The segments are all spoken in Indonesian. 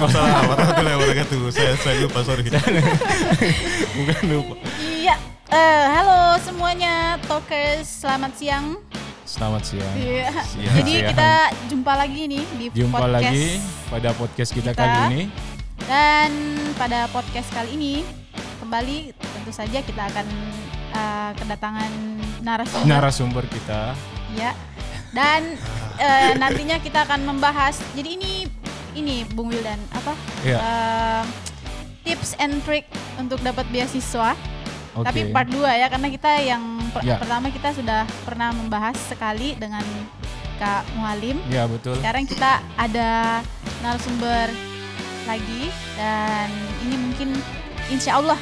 Waalaikumsalam warahmatullahi wabarakatuh. Saya saya lupa sorry. Bukan lupa. Iya. Uh, halo semuanya talkers, selamat siang. Selamat siang. Iya. Siang. Jadi siang. kita jumpa lagi nih di jumpa podcast. lagi pada podcast kita, kita kali ini. Dan pada podcast kali ini kembali tentu saja kita akan uh, kedatangan narasumber. Narasumber kita. Iya. Dan uh, nantinya kita akan membahas. Jadi ini ini Bung Wildan apa yeah. Iya. uh, tips and trick untuk dapat beasiswa. Okay. Tapi part 2 ya karena kita yang per yeah. pertama kita sudah pernah membahas sekali dengan Kak Muhalim. Ya betul. Sekarang kita ada narasumber lagi dan ini mungkin insya Allah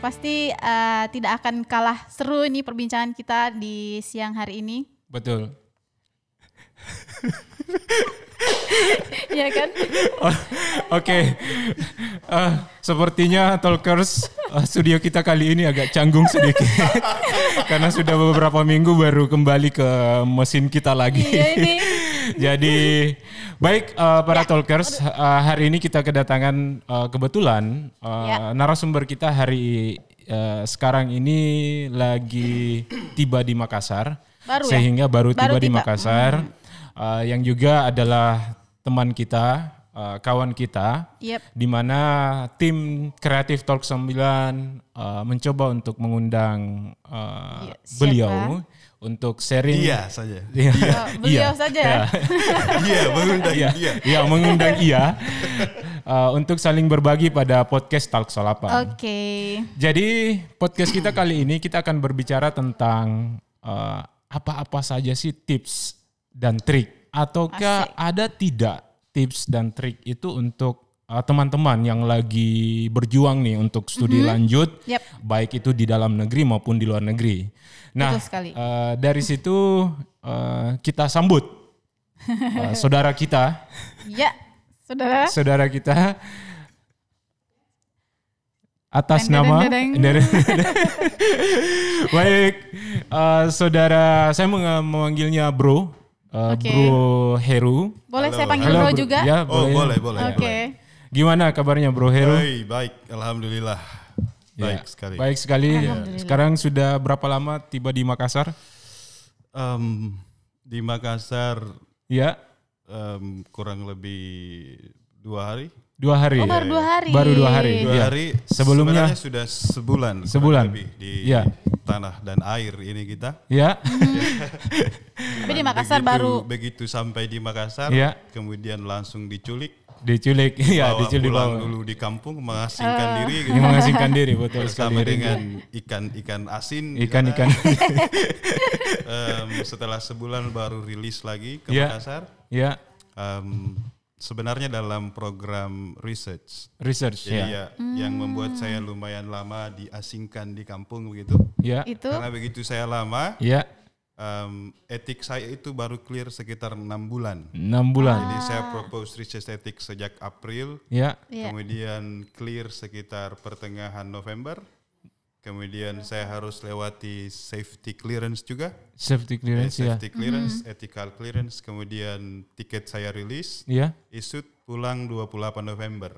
pasti uh, tidak akan kalah seru ini perbincangan kita di siang hari ini. Betul. Iya kan? Oh, oke. Eh, sepertinya talkers uh, studio kita kali ini agak canggung sedikit. Karena sudah beberapa minggu baru kembali ke mesin kita lagi. Iya Jadi baik uh, para ya. talkers, uh, hari ini kita kedatangan uh, kebetulan uh, ya. narasumber kita hari uh, sekarang ini lagi tiba di Makassar. Baru ya? sehingga ya? baru, tiba baru tiba di Makassar. Hmm uh, yang juga adalah teman kita, uh, kawan kita, yep. di mana tim kreatif Talk 9 uh, eh, mencoba untuk mengundang uh, ya, beliau untuk sharing iya saja iya oh, beliau iya. saja iya. iya. mengundang iya iya, mengundang iya uh, untuk saling berbagi pada podcast Talk Solapan oke okay. jadi podcast kita kali ini kita akan berbicara tentang apa apa-apa saja sih tips dan trik ataukah Asik. ada tidak tips dan trik itu untuk teman uh, teman-teman yang lagi berjuang nih untuk studi mm-hmm. lanjut yep. baik itu di dalam negeri maupun di luar negeri. Nah, Uh, dari situ uh, kita sambut uh, saudara kita. ya, saudara. saudara kita atas nama baik uh, saudara saya memanggilnya bro Eh, okay. Bro Heru. Boleh Halo. saya panggil Halo, Bro juga? Ya, boleh. Oh, boleh, boleh. Oke. Okay. Gimana kabarnya Bro Heru? Hey, baik, alhamdulillah. Ya. Baik ya, sekali. Baik sekali. Sekarang sudah berapa lama tiba di Makassar? Um, di Makassar. Ya. Um, kurang lebih dua hari. Dua hari. Oh, baru dua iya. hari. Baru dua hari. Dua ya. hari. Sebelumnya sudah sebulan. Sebulan. Lebih di ya. tanah dan air ini kita. Ya. Tapi di Makassar begitu, baru. Begitu sampai di Makassar, ya. kemudian langsung diculik. Diculik, ya diculik pulang dulu di kampung mengasingkan uh. diri, gitu. Iya, mengasingkan diri betul Bersama dengan ikan-ikan asin. Ikan-ikan. Gitu kan. um, setelah sebulan baru rilis lagi ke ya. Makassar. Ya. Um, sebenarnya dalam program research. Research ya. Hmm. Yang membuat saya hmm. lumayan lama diasingkan di kampung begitu. Ya. Itu. Karena begitu saya lama. Ya. Um, etik saya itu baru clear sekitar enam bulan. Enam bulan. Ah. Jadi saya ah. propose research etik sejak April. Ya. ya. Kemudian clear sekitar pertengahan November kemudian iya. saya harus lewati safety clearance juga. Safety clearance, eh, iya. safety ya. clearance, mm-hmm. ethical clearance, kemudian tiket saya rilis. Iya. Yeah. Isut pulang 28 November.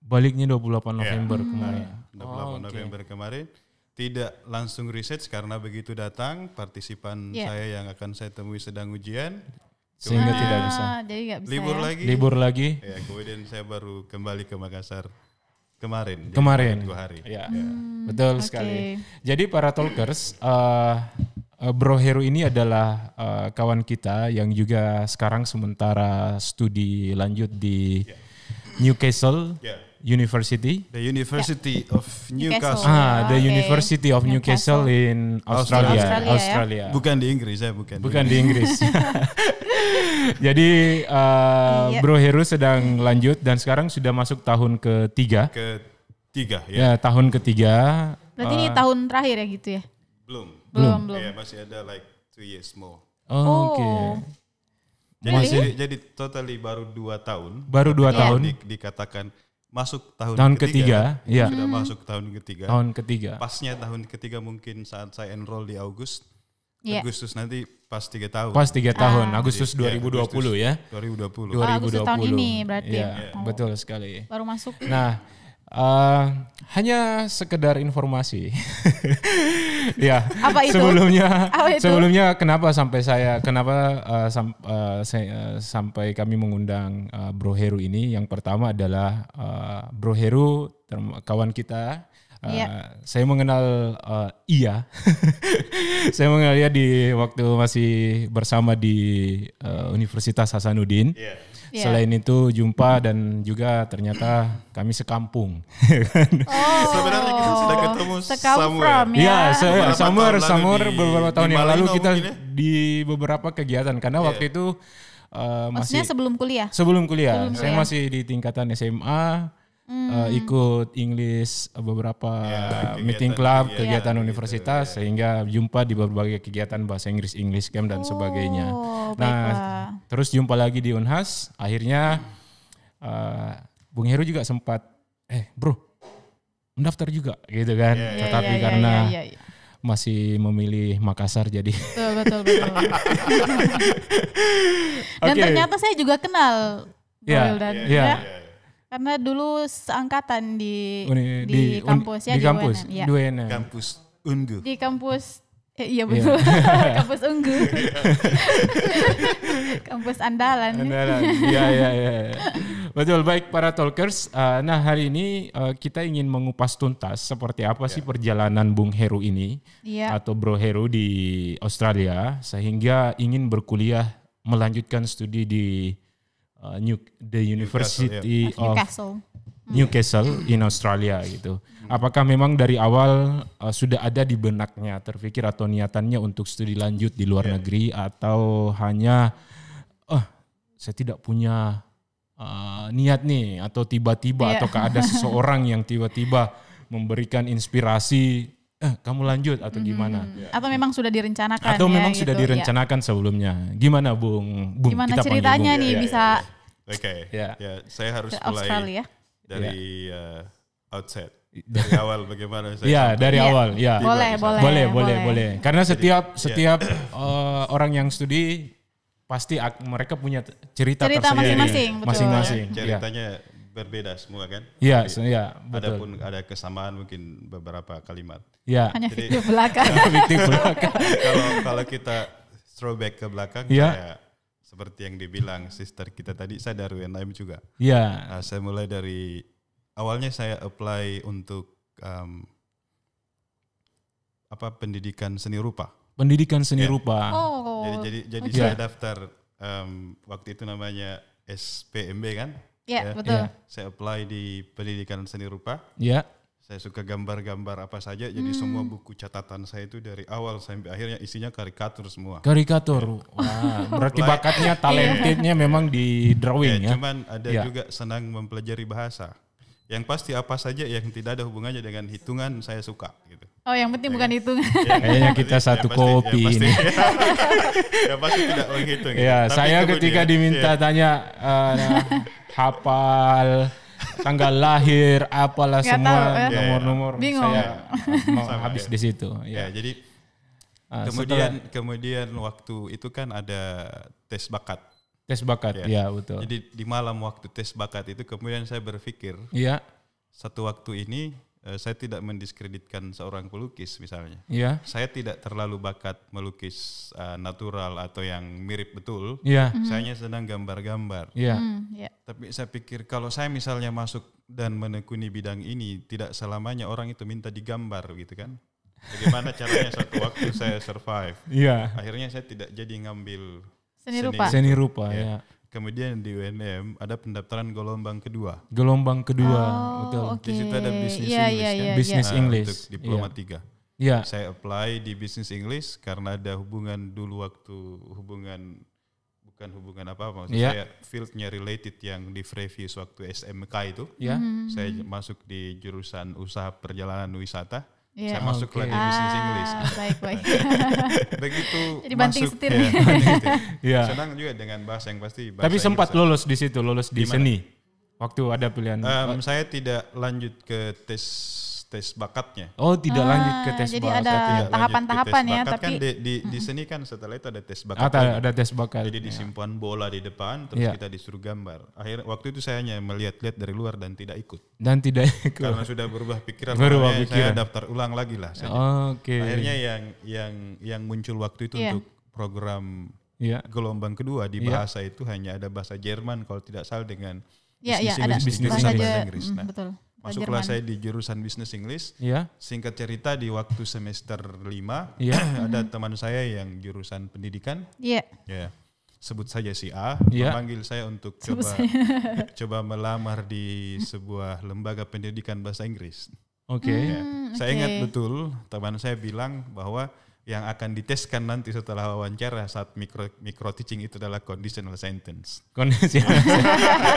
Baliknya 28 iya. November mm-hmm. kemarin. Nah, 28 oh, okay. November kemarin. Tidak langsung research karena begitu datang partisipan yeah. saya yang akan saya temui sedang ujian. Sehingga tidak ah, bisa. Jadi gak bisa libur ya. lagi. Libur lagi. Ya, kemudian saya baru kembali ke Makassar. Kemarin. Kemarin. Dua hari. Iya. Ya, hmm, betul okay. sekali. Jadi para talkers, uh, Bro Heru ini adalah uh, kawan kita yang juga sekarang sementara studi lanjut di yeah. Newcastle. Yeah. University. The University yeah. of Newcastle. Ah, the okay. University of Newcastle, Newcastle in Australia. Australia. Australia. Ya? Bukan di Inggris ya, bukan. Bukan di Inggris. Jadi uh, yeah. Bro Heru sedang lanjut dan sekarang sudah masuk tahun ketiga. Ketiga ya. Ya tahun ketiga. Berarti uh, ini tahun terakhir ya gitu ya? Belum. Belum belum. Yeah, masih ada like two years more. Oh, oh. Oke. Okay. Jadi, really? jadi totally baru dua tahun. Baru dua tahun. Di, dikatakan masuk tahun, tahun ketiga, ketiga ya. sudah hmm. masuk tahun ketiga. Tahun ketiga. Pasnya tahun ketiga mungkin saat saya enroll di Agustus. Yeah. Agustus nanti pas tiga tahun. Pas tiga ah. tahun, ah. Agustus 2020 iya, Agustus ya. 2020. Oh, Agustus 2020. tahun ini berarti. Ya, betul sekali. Baru masuk. Nah, Uh, hanya sekedar informasi. ya. Apa itu? Sebelumnya, Apa itu? sebelumnya kenapa sampai saya, kenapa uh, sam, uh, saya, uh, sampai kami mengundang uh, Bro Heru ini? Yang pertama adalah uh, Bro Heru, kawan kita. Uh, yeah. Saya mengenal uh, Ia. saya mengenal dia di waktu masih bersama di uh, Universitas Hasanuddin. Yeah Yeah. Selain itu jumpa dan juga ternyata kami sekampung. oh. Sebenarnya kita sudah ketemu samur. ya. samur iya, se beberapa di, beberapa tahun yang lalu kita ya? di beberapa kegiatan karena yeah. waktu itu uh, Maksudnya masih sebelum kuliah. Sebelum kuliah. Sebelum saya kuliah. masih di tingkatan SMA hmm. uh, ikut English eh, beberapa ya, meeting club, ya, kegiatan, kegiatan universitas, gitu, sehingga jumpa di berbagai kegiatan bahasa Inggris, English camp dan oh, sebagainya. Nah, baiklah. terus jumpa lagi di Unhas, akhirnya uh, Bung Heru juga sempat, eh bro, mendaftar juga gitu kan, yeah, ya, tetapi yeah, karena yeah, yeah, yeah masih memilih Makassar jadi. Betul betul betul. Dan okay. ternyata saya juga kenal yeah, Wildan. Yeah, yeah. Yeah. Karena dulu seangkatan di Uni, di, di kampus un, ya di, kampus di kampus, UNN, ya. UNN. Kampus Ungu. Di kampus eh, iya, iya. betul. Yeah. kampus Ungu. kampus andalan. Andalan. Iya, iya iya iya. Betul, baik para talkers. Uh, nah, hari ini uh, kita ingin mengupas tuntas seperti apa yeah. sih iya. perjalanan Bung Heru ini yeah. atau Bro Heru di Australia sehingga ingin berkuliah melanjutkan studi di Uh, New the University Newcastle, yeah. of Newcastle. Hmm. Newcastle in Australia gitu. Hmm. Apakah memang dari awal uh, sudah ada di benaknya terpikir atau niatannya untuk studi lanjut di luar yeah. negeri atau hanya oh saya tidak punya uh, niat nih atau tiba-tiba yeah. ataukah ada seseorang yang tiba-tiba memberikan inspirasi eh, kamu lanjut atau hmm. gimana? Atau memang sudah direncanakan? Atau ya, memang gitu, sudah ya. direncanakan yeah. sebelumnya? Gimana, Bung? Bung gimana kita ceritanya Bung. nih yeah, bisa yeah, yeah. Oke. Okay. Ya. Yeah. Ya, saya harus The mulai Australia. dari yeah. Ya. uh, outset. Dari awal bagaimana saya? Ya, iya, yeah, dari awal. Ya. Yeah. Boleh, boleh, boleh, boleh, boleh. Karena setiap Jadi, setiap uh, orang yang studi pasti mereka punya cerita, cerita masing-masing, masing-masing. Ceritanya berbeda semua kan? Iya, iya, betul. Adapun ada kesamaan mungkin beberapa kalimat. Iya. Hanya Jadi, belakang, belakang. kalau kalau kita throwback ke belakang yeah. kayak seperti yang dibilang sister kita tadi saya dari UNM juga. Iya. Yeah. Uh, saya mulai dari awalnya saya apply untuk um, apa pendidikan seni rupa. Pendidikan seni yeah. rupa. Oh. Jadi jadi jadi okay. saya daftar um, waktu itu namanya SPMB kan? ya yeah, yeah. betul. Yeah. Saya apply di pendidikan seni rupa. ya. Yeah saya suka gambar-gambar apa saja jadi hmm. semua buku catatan saya itu dari awal sampai akhirnya isinya karikatur semua karikatur ya. wah berarti bakatnya iya. talentnya memang di drawing ya, ya? cuman ada ya. juga senang mempelajari bahasa yang pasti apa saja yang tidak ada hubungannya dengan hitungan saya suka gitu. Oh, yang penting bukan iya. hitungan. Iya, kayaknya kita satu kopi ya, ini. ya pasti tidak menghitung. Ya, ya. saya ketika diminta ya. tanya uh, hafal tanggal lahir, apalah Gak semua ya. nomor-nomor ya, ya. Bingung. saya mau Sama, habis ya. di situ. Ya, ya jadi uh, kemudian setelah, kemudian waktu itu kan ada tes bakat. Tes bakat, ya, ya betul. Jadi di malam waktu tes bakat itu kemudian saya berpikir, ya. satu waktu ini Eh, saya tidak mendiskreditkan seorang pelukis misalnya. Iya. Saya tidak terlalu bakat melukis uh, natural atau yang mirip betul. Iya. Mm-hmm. Saya hanya senang gambar-gambar. Iya. Yeah. Mm, yeah. Tapi saya pikir kalau saya misalnya masuk dan menekuni bidang ini, tidak selamanya orang itu minta digambar gitu kan. Bagaimana caranya satu waktu saya survive. Iya. Akhirnya saya tidak jadi ngambil seni, seni rupa. Seni rupa ya. ya. Kemudian di UNM ada pendaftaran gelombang kedua. Gelombang kedua, oh, betul. Okay. Di situ ada bisnis yeah, English, yeah, yeah, kan? yeah. Iya, iya. English. Nah, untuk iya. diploma yeah. tiga. Yeah. Saya apply di bisnis English karena ada hubungan dulu waktu hubungan bukan hubungan apa apa maksud yeah. saya fieldnya related yang di Frevius waktu SMK itu. Yeah. Mm -hmm. Saya masuk di jurusan usaha perjalanan wisata Yeah. Saya okay. masuk lagi bisnis ah, Inggris. baik baik. Begitu Jadi masuk, setir. Ya, banting setir. yeah. Senang juga dengan bahasa yang pasti. Bahasa Tapi sempat Inggris. lulus di situ, lulus di Dimana? seni. Waktu ada pilihan. Um, saya tidak lanjut ke tes tes bakatnya. Oh, tidak ah, lanjut ke tes jadi bakat. Jadi ada iya, tahapan-tahapan ya, tapi kan di di, di sini kan setelah itu ada tes bakat. Ah, ada, ada tes bakat. Jadi disimpan iya. bola di depan terus ya. kita disuruh gambar. Akhir waktu itu saya hanya melihat-lihat dari luar dan tidak ikut. Dan tidak ikut. Karena sudah berubah pikiran. Berubah pikiran. Saya daftar ulang lagi lah. Saya. Oh, Oke. Okay. Akhirnya yang yang yang muncul waktu itu ya. untuk program ya. gelombang kedua di iya. bahasa ya. itu hanya ada bahasa Jerman kalau tidak salah dengan Ya, bisnis, ya, ada bisnis, bisnis bahasa Inggris. bisnis, bisnis, hmm, nah, bisnis, Masuklah saya di jurusan bisnis Inggris. Iya. Singkat cerita di waktu semester lima iya. ada teman saya yang jurusan pendidikan. Iya. Yeah. Sebut saja si A yeah. memanggil saya untuk Sebut coba saya. coba melamar di sebuah lembaga pendidikan bahasa Inggris. Oke. Okay. Ya. Yeah. saya ingat hmm, betul teman saya bilang bahwa yang akan diteskan nanti setelah wawancara saat micro micro teaching itu adalah conditional sentence. Conditional.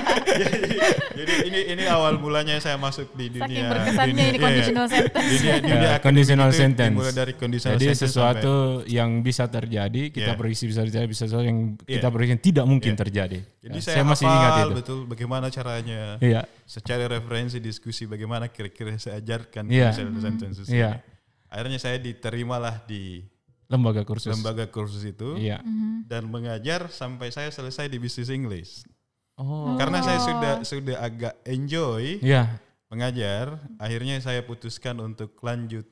jadi, ini ini awal mulanya saya masuk di dunia. Saking dunia, ini iya, iya. conditional sentence. Dunia, dunia yeah, conditional sentence. Mulai dari conditional jadi sentence. Jadi sesuatu sampai, yang bisa terjadi kita yeah. Iya. prediksi bisa terjadi, bisa sesuatu yang yeah. kita prediksi tidak mungkin yeah. terjadi. Jadi ya, saya, saya masih ingat itu. Betul bagaimana caranya. Iya. Yeah. Secara referensi diskusi bagaimana kira-kira saya ajarkan yeah. conditional sentences. Iya. Yeah akhirnya saya diterimalah di lembaga kursus lembaga kursus itu iya. mm-hmm. dan mengajar sampai saya selesai di bisnis Inggris oh karena saya sudah sudah agak enjoy yeah. mengajar akhirnya saya putuskan untuk lanjut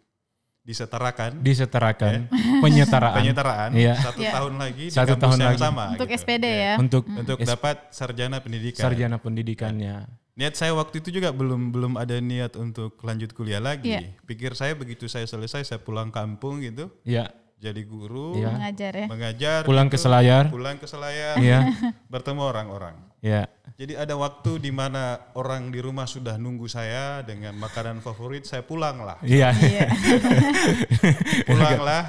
disetarakan disetarakan ya. penyetaraan penyetaraan iya. satu iya. tahun lagi satu tahun yang lagi. sama untuk gitu. SPD iya. ya, untuk untuk dapat sarjana pendidikan sarjana pendidikannya niat saya waktu itu juga belum belum ada niat untuk lanjut kuliah lagi. Yeah. Pikir saya begitu saya selesai saya pulang kampung gitu. Iya. Yeah. Jadi guru, yeah. mengajar ya. Mengajar. Pulang gitu, ke Selayar. Pulang ke Selayar. Iya. bertemu orang-orang. Iya. Jadi ada waktu di mana orang di rumah sudah nunggu saya dengan makanan favorit, saya pulang lah. Iya. iya. pulang lah.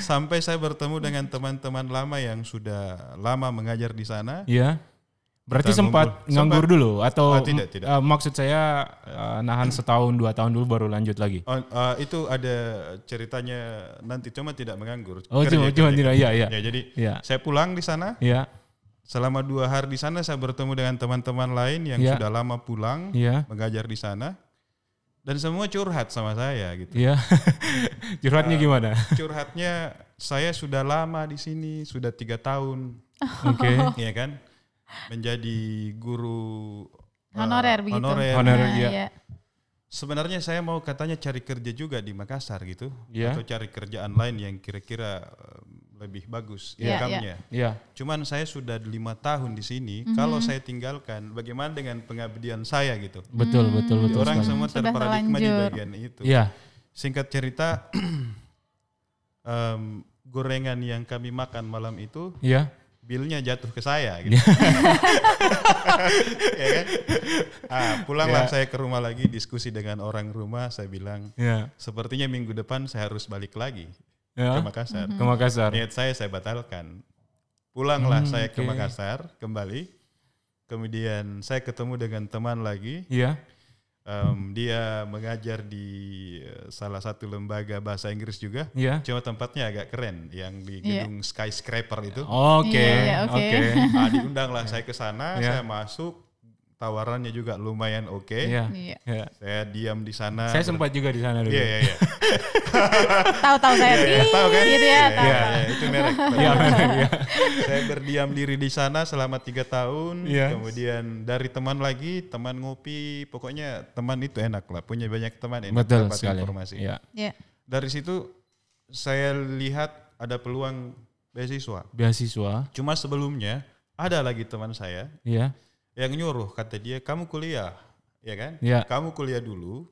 Sampai saya bertemu dengan teman-teman lama yang sudah lama mengajar di sana. Iya Berarti sempat nganggur, dulu atau ah, tidak, tidak. Uh, maksud saya uh, nahan setahun dua tahun dulu baru lanjut lagi. Oh, uh, itu ada ceritanya nanti cuma tidak menganggur. Oh cuma cuma tidak ya ya. Ya jadi ya. saya pulang di sana. Ya. Selama dua hari di sana saya bertemu dengan teman-teman lain yang ya. sudah lama pulang ya. mengajar di sana dan semua curhat sama saya gitu. Ya. curhatnya uh, gimana? Curhatnya saya sudah lama di sini sudah tiga tahun. Oke. Okay. Iya kan? menjadi guru eh, honorer begitu. Honorer, honorer ya. ya. Sebenarnya saya mau katanya cari kerja juga di Makassar gitu ya. atau cari kerjaan lain yang kira-kira eh, lebih bagus ya income-nya. ya. Cuman saya sudah lima tahun di sini. Mm -hmm. Kalau saya tinggalkan, bagaimana dengan pengabdian saya gitu? Betul hmm. betul betul. orang sekali. semua terparadigma di bagian itu. Ya. Singkat cerita, um, gorengan yang kami makan malam itu ya bilnya jatuh ke saya gitu. ya kan? Ah, pulanglah ya. saya ke rumah lagi diskusi dengan orang rumah saya bilang ya. sepertinya minggu depan saya harus balik lagi ya. ke Makassar. Mm -hmm. Ke Makassar. Niat saya saya batalkan. Pulanglah hmm, saya okay. ke Makassar kembali. Kemudian saya ketemu dengan teman lagi. Iya um, dia mengajar di eh, salah satu lembaga bahasa Inggris juga. Yeah. Cuma tempatnya agak keren yang di iya. gedung yeah. skyscraper itu. Oke. Iya, iya, oke. okay. nah, diundanglah saya ke sana, yeah. saya masuk tawarannya juga lumayan oke. Okay. Iya. iya. iya. Saya diam di sana. Saya sempat juga di sana dulu. Iya, iya, iya. Tahu-tahu saya. Iya, iya. Tahu kan? Gitu ya, iya, iya, iya, itu merek. Iya, iya. Saya berdiam diri di sana selama tiga tahun. Iya. Kemudian dari teman lagi, teman ngopi, pokoknya teman itu enak lah. Punya banyak teman enak Betul dapat sekali. informasi. Iya. iya. Dari situ saya lihat ada peluang beasiswa. Beasiswa. Cuma sebelumnya ada lagi teman saya. Iya yang nyuruh kata dia kamu kuliah ya kan ya. kamu kuliah dulu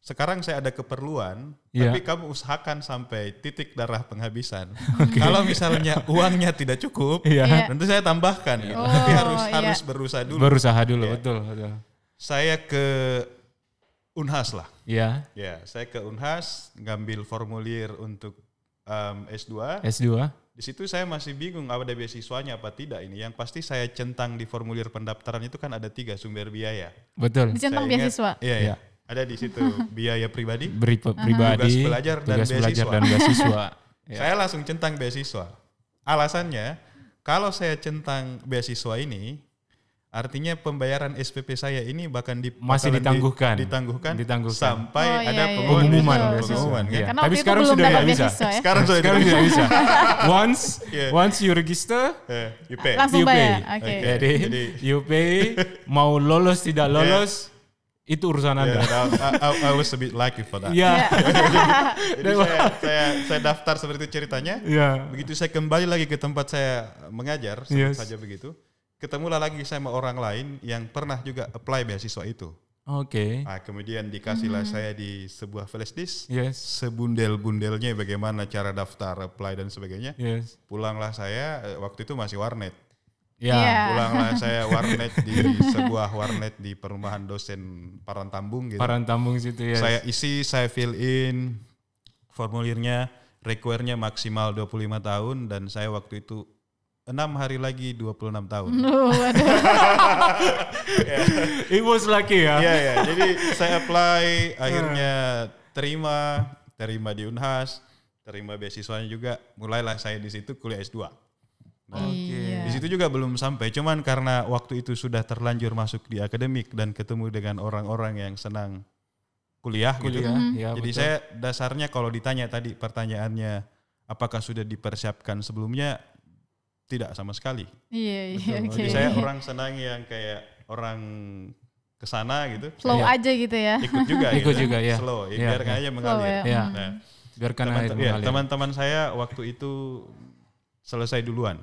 sekarang saya ada keperluan, ya. tapi kamu usahakan sampai titik darah penghabisan. okay. Kalau misalnya uangnya tidak cukup, ya. tentu saya tambahkan. ya. Gitu. Oh, tapi harus ya. harus berusaha dulu. Berusaha dulu, ya. betul, Saya ke Unhas lah. ya Ya, saya ke Unhas ngambil formulir untuk um, S2. S2. Di situ saya masih bingung apa ada beasiswanya apa tidak ini. Yang pasti saya centang di formulir pendaftaran itu kan ada tiga sumber biaya. Betul. Dicentang beasiswa. Iya, iya, iya. Ada di situ biaya pribadi, Beri, pribadi, tugas belajar tugas dan belajar beasiswa. Dan beasiswa. Iya. Saya langsung centang beasiswa. Alasannya kalau saya centang beasiswa ini, Artinya pembayaran SPP saya ini bahkan di, masih ditangguhkan, ditangguhkan, ditangguhkan sampai oh, iya, ada pengumuman iya, iya. pengumuman. Iya. Kan? Tapi sekarang sudah tidak bisa. Sekarang sudah tidak bisa. once yeah. once you register, yeah, you pay. Langsung you pay. Bayar. Okay. Okay. Jadi, Jadi you pay mau lolos tidak iya. lolos yeah. itu urusan Anda. Yeah, I, I, I was a bit lucky for that. Yeah. Jadi saya, saya saya daftar seperti itu ceritanya. Yeah. Begitu saya kembali lagi ke tempat saya mengajar, yes. saja begitu ketemulah lagi sama orang lain yang pernah juga apply beasiswa itu. Oke. Okay. Nah, kemudian dikasihlah hmm. saya di sebuah flash disk, yes. sebundel-bundelnya bagaimana cara daftar, apply dan sebagainya. Yes. Pulanglah saya eh, waktu itu masih warnet. Ya. Yeah. Pulanglah saya warnet di sebuah warnet di perumahan dosen Parantambung gitu. Parantambung situ ya. Yes. Saya isi, saya fill in formulirnya, requirenya maksimal 25 tahun dan saya waktu itu enam hari lagi 26 tahun. No, yeah. It was lucky ya. Iya, yeah, yeah. jadi saya apply, akhirnya terima, terima di Unhas, terima beasiswanya juga. Mulailah saya di situ kuliah S2. Nah, okay. Iya. Di situ juga belum sampai, cuman karena waktu itu sudah terlanjur masuk di akademik dan ketemu dengan orang-orang yang senang kuliah, gitu. kuliah gitu. ya, Jadi betul. saya dasarnya kalau ditanya tadi pertanyaannya apakah sudah dipersiapkan sebelumnya, tidak sama sekali. Iya, iya. Okay. Jadi saya orang senang yang kayak orang ke sana gitu. Slow aja gitu ya. Ikut juga Ikut gitu. juga ya. Slow, ya, iya, biarkan iya. aja mengalir. Slow, ya. Iya. Nah, biarkan teman, air mengalir. teman teman-teman saya waktu itu selesai duluan.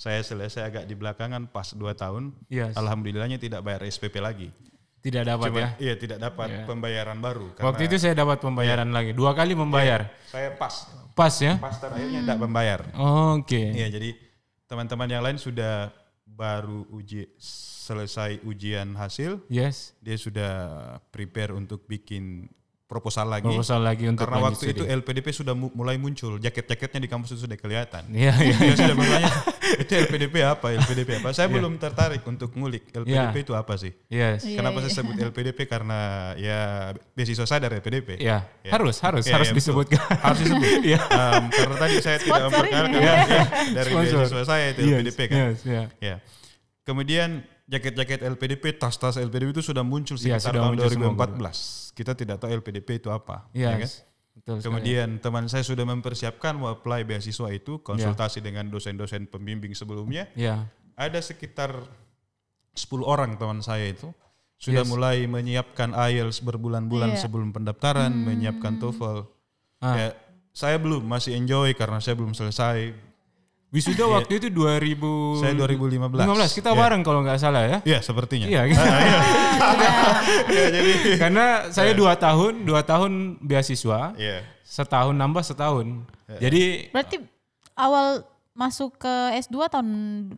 Saya selesai agak di belakangan pas 2 tahun. Yes. Alhamdulillahnya tidak bayar SPP lagi. Tidak dapat Cuma, ya? Iya tidak dapat yeah. pembayaran baru. Waktu itu saya dapat pembayaran yeah. lagi. Dua kali membayar. Yeah, saya pas. Pas ya? Pas terakhirnya hmm. tidak membayar. Oke. Okay. Iya jadi teman-teman yang lain sudah baru uji selesai ujian hasil. Yes. Dia sudah prepare untuk bikin proposal lagi. Proposal lagi untuk karena waktu studi. itu LPDP sudah mu mulai muncul, jaket-jaketnya di kampus itu sudah kelihatan. Iya, iya. Dia iya. sudah bertanya, itu LPDP apa? LPDP apa? Saya yeah. belum tertarik untuk ngulik LPDP yeah. itu apa sih? Yes. Iya, Kenapa yeah, saya sebut LPDP karena ya beasiswa saya dari LPDP. Iya. Yeah. Yeah. Harus, harus, yeah, harus yeah, disebutkan. Harus disebut. yeah. Iya. um, karena tadi saya tidak memperkenalkan yeah. Ya, dari beasiswa saya itu yes, LPDP kan. Yes, yeah. Yeah. Kemudian jaket-jaket LPDP, tas-tas LPDP itu sudah muncul iya, sekitar ya, sudah tahun muncul 2014. Kita tidak tahu LPDP itu apa. Yes. Ya iya, kan? Betul Kemudian sekali. teman saya sudah mempersiapkan mau apply beasiswa itu, iya. konsultasi ya. dengan dosen-dosen pembimbing sebelumnya. Ya. Ada sekitar 10 orang teman saya itu sudah yes. mulai menyiapkan IELTS berbulan-bulan yeah. sebelum pendaftaran, hmm. menyiapkan TOEFL. Ah. Ya, saya belum masih enjoy karena saya belum selesai Wisuda yeah. waktu itu 2000 Saya 2015. 15 kita yeah. bareng kalau nggak salah ya. Iya, yeah, sepertinya. Iya, gitu. Ah, iya. ya, karena saya yeah. dua tahun, dua tahun beasiswa. Iya. Yeah. Setahun nambah setahun. Yeah. Jadi Berarti awal masuk ke S2 tahun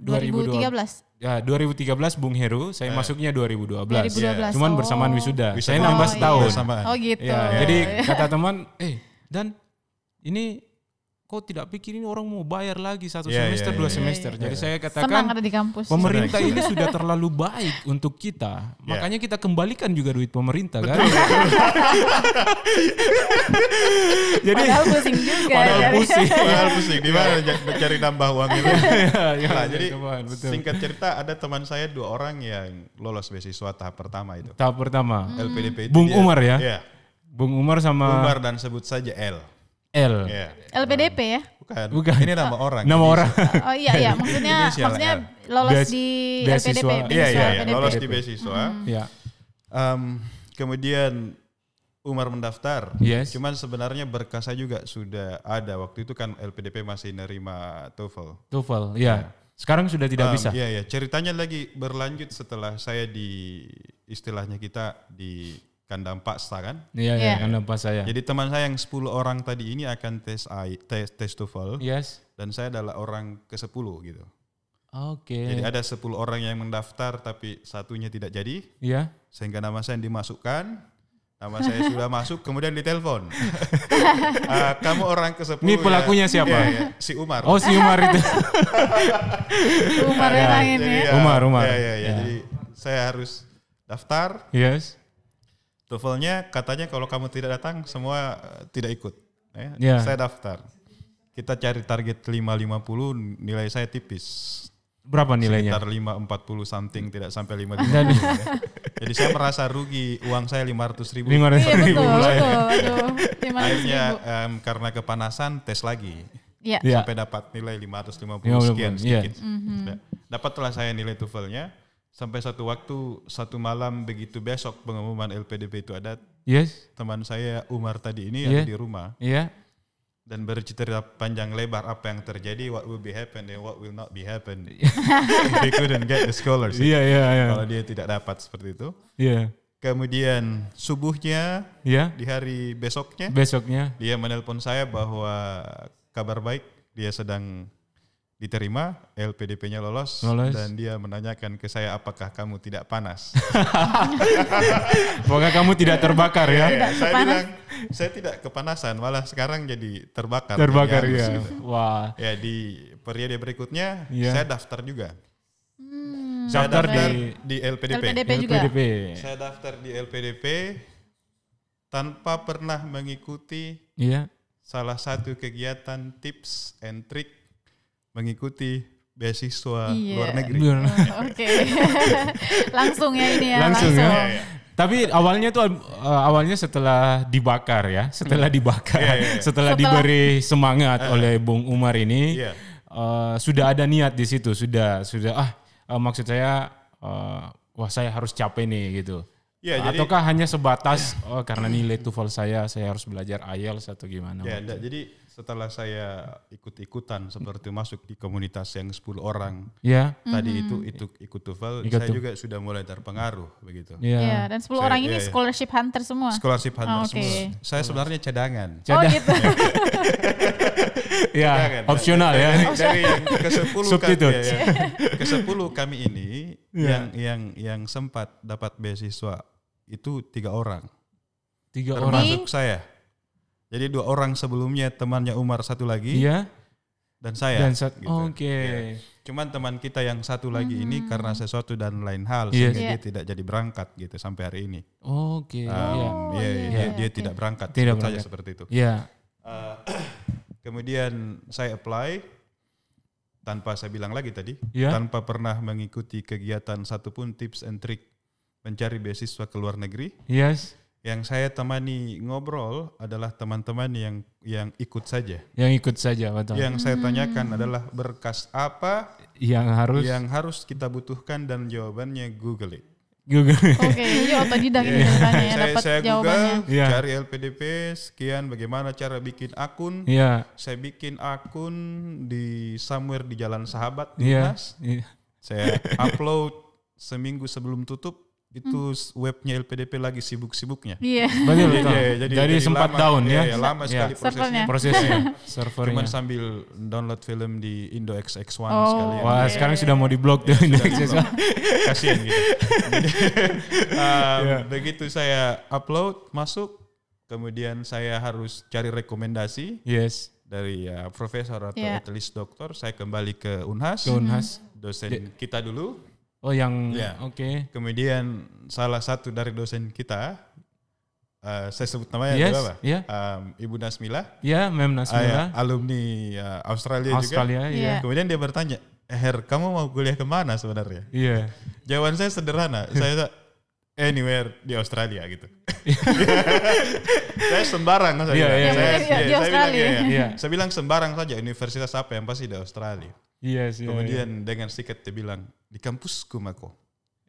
2013. 2012. Ya, 2013 Bung Heru, saya yeah. masuknya 2012. 2012. Yeah. Cuman oh. bersamaan wisuda. wisuda. Saya nambah oh, iya. setahun. Iya. Oh gitu. Ya, yeah. yeah. Jadi iya. kata teman, "Eh, dan ini kok tidak pikir ini orang mau bayar lagi satu yeah, iya, semester yeah, dua yeah, semester. Yeah, yeah. Jadi yeah. saya katakan di kampus. pemerintah iya. ini sudah terlalu baik untuk kita. Yeah. Makanya kita kembalikan juga duit pemerintah kan. Jadi padahal pusing juga. Padahal iya. pusing. padahal pusing. Di mana mencari nambah uang itu. nah, jadi teman, betul. singkat cerita ada teman saya dua orang yang lolos beasiswa tahap pertama itu. Tahap pertama. Hmm. LPDP itu. Bung dia, Umar ya. ya. Bung Umar sama Umar dan sebut saja L. L. Yeah. LPDP ya? Bukan. Bukan. Ini nama orang. Nama orang. Oh iya iya, maksudnya maksudnya lolos Bes, di beasiswa. LPDP. Iya, iya iya, iya. lolos di beasiswa. Hmm. Iya. Hmm. Um, kemudian Umar mendaftar. Yes. Cuman sebenarnya berkasnya juga sudah ada. Waktu itu kan LPDP masih nerima TOEFL. TOEFL, ya. Yeah. Sekarang sudah tidak um, bisa. Iya, iya. Ceritanya lagi berlanjut setelah saya di istilahnya kita di kandang paksa kan? Iya, yeah. Iya. kandang paksa ya. Jadi teman saya yang 10 orang tadi ini akan tes AI, tes tes TOEFL. Yes. Dan saya adalah orang ke-10 gitu. Oke. Okay. Jadi ada 10 orang yang mendaftar tapi satunya tidak jadi. Iya. Yeah. Sehingga nama saya yang dimasukkan Nama saya sudah masuk, kemudian ditelepon. uh, kamu orang ke 10 Ini ya? pelakunya ya? siapa? Ya, ya. Si Umar. Oh, si Umar itu. Umar yang iya, ini. Ya? ya. Umar, Umar. Iya iya. iya. ya. Jadi saya harus daftar. Yes. TOEFL-nya katanya kalau kamu tidak datang semua eh, tidak ikut. Ya. Yeah. Saya daftar. Kita cari target 550 nilai saya tipis. Berapa nilainya? Sekitar 540 something tidak sampai 550. Dan, ya. Jadi saya merasa rugi uang saya 500 ribu. 500 iya, ribu betul, mulai. Betul, betul. Akhirnya um, karena kepanasan tes lagi. Yeah. Iya. Sampai dapat nilai 550 sekian sedikit. Yeah. Mm -hmm. Ya. Dapatlah saya nilai TOEFL-nya sampai satu waktu satu malam begitu besok pengumuman LPDP itu ada yes teman saya Umar tadi ini yeah. ada di rumah yeah. dan bercerita panjang lebar apa yang terjadi what will be happen and what will not be happen they couldn't get the scholarship iya, yeah, yeah, yeah. kalau dia tidak dapat seperti itu yeah. kemudian subuhnya yeah. di hari besoknya besoknya dia menelpon saya bahwa kabar baik dia sedang diterima, LPDP-nya lolos, lolos dan dia menanyakan ke saya apakah kamu tidak panas. Semoga kamu tidak terbakar ya? Iya, iya. Tidak saya kepanas. bilang saya tidak kepanasan, malah sekarang jadi terbakar. Terbakar ya. Wah. Ya di periode berikutnya ya. saya daftar juga. Hmm. Saya daftar, daftar di, di LPDP. LPDP, juga. LPDP. Saya daftar di LPDP tanpa pernah mengikuti ya. salah satu kegiatan tips and trick mengikuti beasiswa iya. luar negeri. Oh, oke. Okay. langsung ya ini ya. Langsung, ya. langsung. ya. iya. Tapi awalnya tuh eh, awalnya setelah dibakar ya, setelah hmm. dibakar, yeah, yeah, yeah. Setelah, diberi semangat uh, oleh Bung Umar ini yeah. Iya. uh, sudah ada niat di situ, sudah sudah ah uh, maksud saya uh, wah saya harus capek nih gitu. yeah, Ataukah jadi, hanya sebatas iya. oh, karena nilai tuval saya saya harus belajar IELTS atau gimana? Ya, jadi setelah saya ikut-ikutan seperti masuk di komunitas yang 10 orang ya yeah. tadi mm-hmm. itu itu ikut TOEFL ikut saya juga sudah mulai terpengaruh begitu ya yeah. yeah, dan 10 saya, orang ini yeah, iya. scholarship hunter semua scholarship hunter oh, okay. semua saya sebenarnya cadangan cadangan oh, gitu. ya cadangan. opsional ya dari, dari yang ke 10 kami, ya, ya. ke 10 kami ini yeah. yang yang yang sempat dapat beasiswa itu tiga orang tiga termasuk orang termasuk saya jadi dua orang sebelumnya temannya Umar satu lagi. Iya. Dan saya. Dan gitu. Kan. Oke. Okay. Ya. Cuman teman kita yang satu lagi hmm. ini karena sesuatu dan lain hal yes. Iya. sehingga yeah. dia tidak jadi berangkat gitu sampai hari ini. Oke. Okay. Iya. Um, iya, oh, yeah. yeah, yeah. Dia, okay. tidak berangkat. Tidak berangkat. saja seperti itu. Iya. Yeah. Uh, kemudian saya apply tanpa saya bilang lagi tadi, yeah. tanpa pernah mengikuti kegiatan satupun tips and trick mencari beasiswa ke luar negeri. Yes yang saya temani ngobrol adalah teman-teman yang yang ikut saja. Yang ikut saja, betul. Yang saya tanyakan adalah berkas apa yang harus yang harus kita butuhkan dan jawabannya Google it. Google. Oke, okay, tadi otodidak ini yeah. saya, dapat saya jawabannya. Google, iya. yeah. cari LPDP, sekian bagaimana cara bikin akun. Yeah. Saya bikin akun di somewhere di Jalan Sahabat di yeah. Yeah. Saya upload seminggu sebelum tutup itu hmm. webnya LPDP lagi sibuk-sibuknya. Iya. Yeah. Betul, iya, iya, jadi, jadi, jadi sempat lama, down ya. ya lama iya. sekali prosesnya. prosesnya. Ya, servernya. Cuman sambil download film di Indo XX1 oh, sekali. Wah, sekarang sudah mau diblok di Indo XX1. Kasihan gitu. Jadi, um, yeah. begitu saya upload masuk kemudian saya harus cari rekomendasi. Yes. Dari ya, profesor atau at least dokter, saya kembali ke Unhas. Ke Unhas. Dosen kita dulu Oh yang ya. oke. Okay. Kemudian salah satu dari dosen kita uh, saya sebut namanya yes, apa? Yeah. Ya. Um, Ibu Nasmila. Iya, yeah, Mem Nasmila. Uh, alumni uh, eh, Australia, Australia juga. Yeah. Iya. Kemudian dia bertanya, "Her, kamu mau kuliah kemana sebenarnya?" Iya. Yeah. Jawaban saya sederhana. saya anywhere di Australia gitu. saya sembarang saja. Yeah, yeah, saya, yeah, yeah, saya, bilang, yeah, yeah. Iya. saya bilang sembarang saja universitas apa yang pasti di Australia. Yes, iya yeah, Kemudian yeah. dengan sikat dia bilang di kampusku Mako.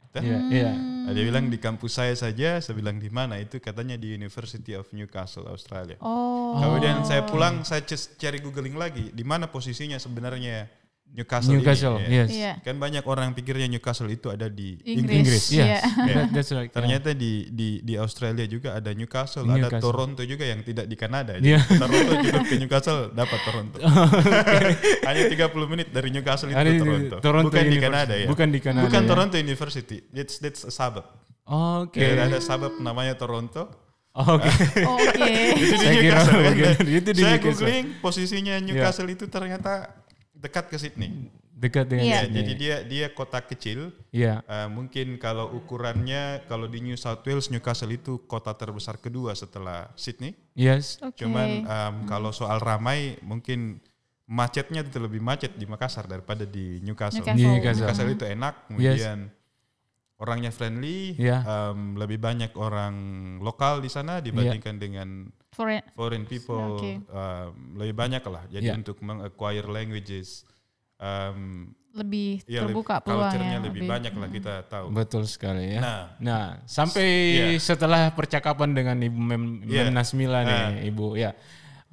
Gitu. Iya. Hmm. Iya. Yeah. Ada bilang di kampus saya saja, saya bilang di mana itu katanya di University of Newcastle Australia. Oh. Kemudian saya pulang, saya cari googling lagi di mana posisinya sebenarnya Newcastle. Newcastle, ini, iya. yes. Yeah. Kan banyak orang yang pikirnya Newcastle itu ada di Inggris. Inggris, yes. Yeah. yeah. That's right. Ternyata yeah. di di di Australia juga ada Newcastle, Newcastle, ada Toronto juga yang tidak di Kanada. Yeah. Toronto juga ke Newcastle dapat Toronto. Oh, Hanya 30 menit dari Newcastle itu ke Toronto. Toronto. Bukan University. di Kanada ya. Bukan di Kanada. Bukan ya. Toronto University. It's that's a suburb. Oke. Okay. Jadi ada suburb namanya Toronto. Oke. Oh, okay. Oke. Okay. itu di Newcastle. Saya, kira, kan? itu di Saya Newcastle. googling posisinya Newcastle yeah. itu ternyata dekat ke Sydney. Hmm, dekat dengan yeah. Sydney. Jadi dia dia kota kecil. Iya. Yeah. Uh, mungkin kalau ukurannya kalau di New South Wales Newcastle itu kota terbesar kedua setelah Sydney. Yes. Okay. Cuman um, kalau soal ramai mungkin macetnya itu lebih macet di Makassar daripada di Newcastle. Newcastle, Newcastle. Newcastle itu enak, kemudian yes. orangnya friendly, yeah. Iya. um, lebih banyak orang lokal di sana dibandingkan yeah. dengan foreign, foreign people okay. um, lebih banyak lah. Jadi yeah. untuk mengacquire languages um, lebih iya, ya, terbuka lebih, peluang lebih, lebih banyak lah hmm. kita tahu. Betul sekali ya. Nah, nah sampai yeah. setelah percakapan dengan Ibu Mem yeah. Memnas nih, uh, Ibu ya.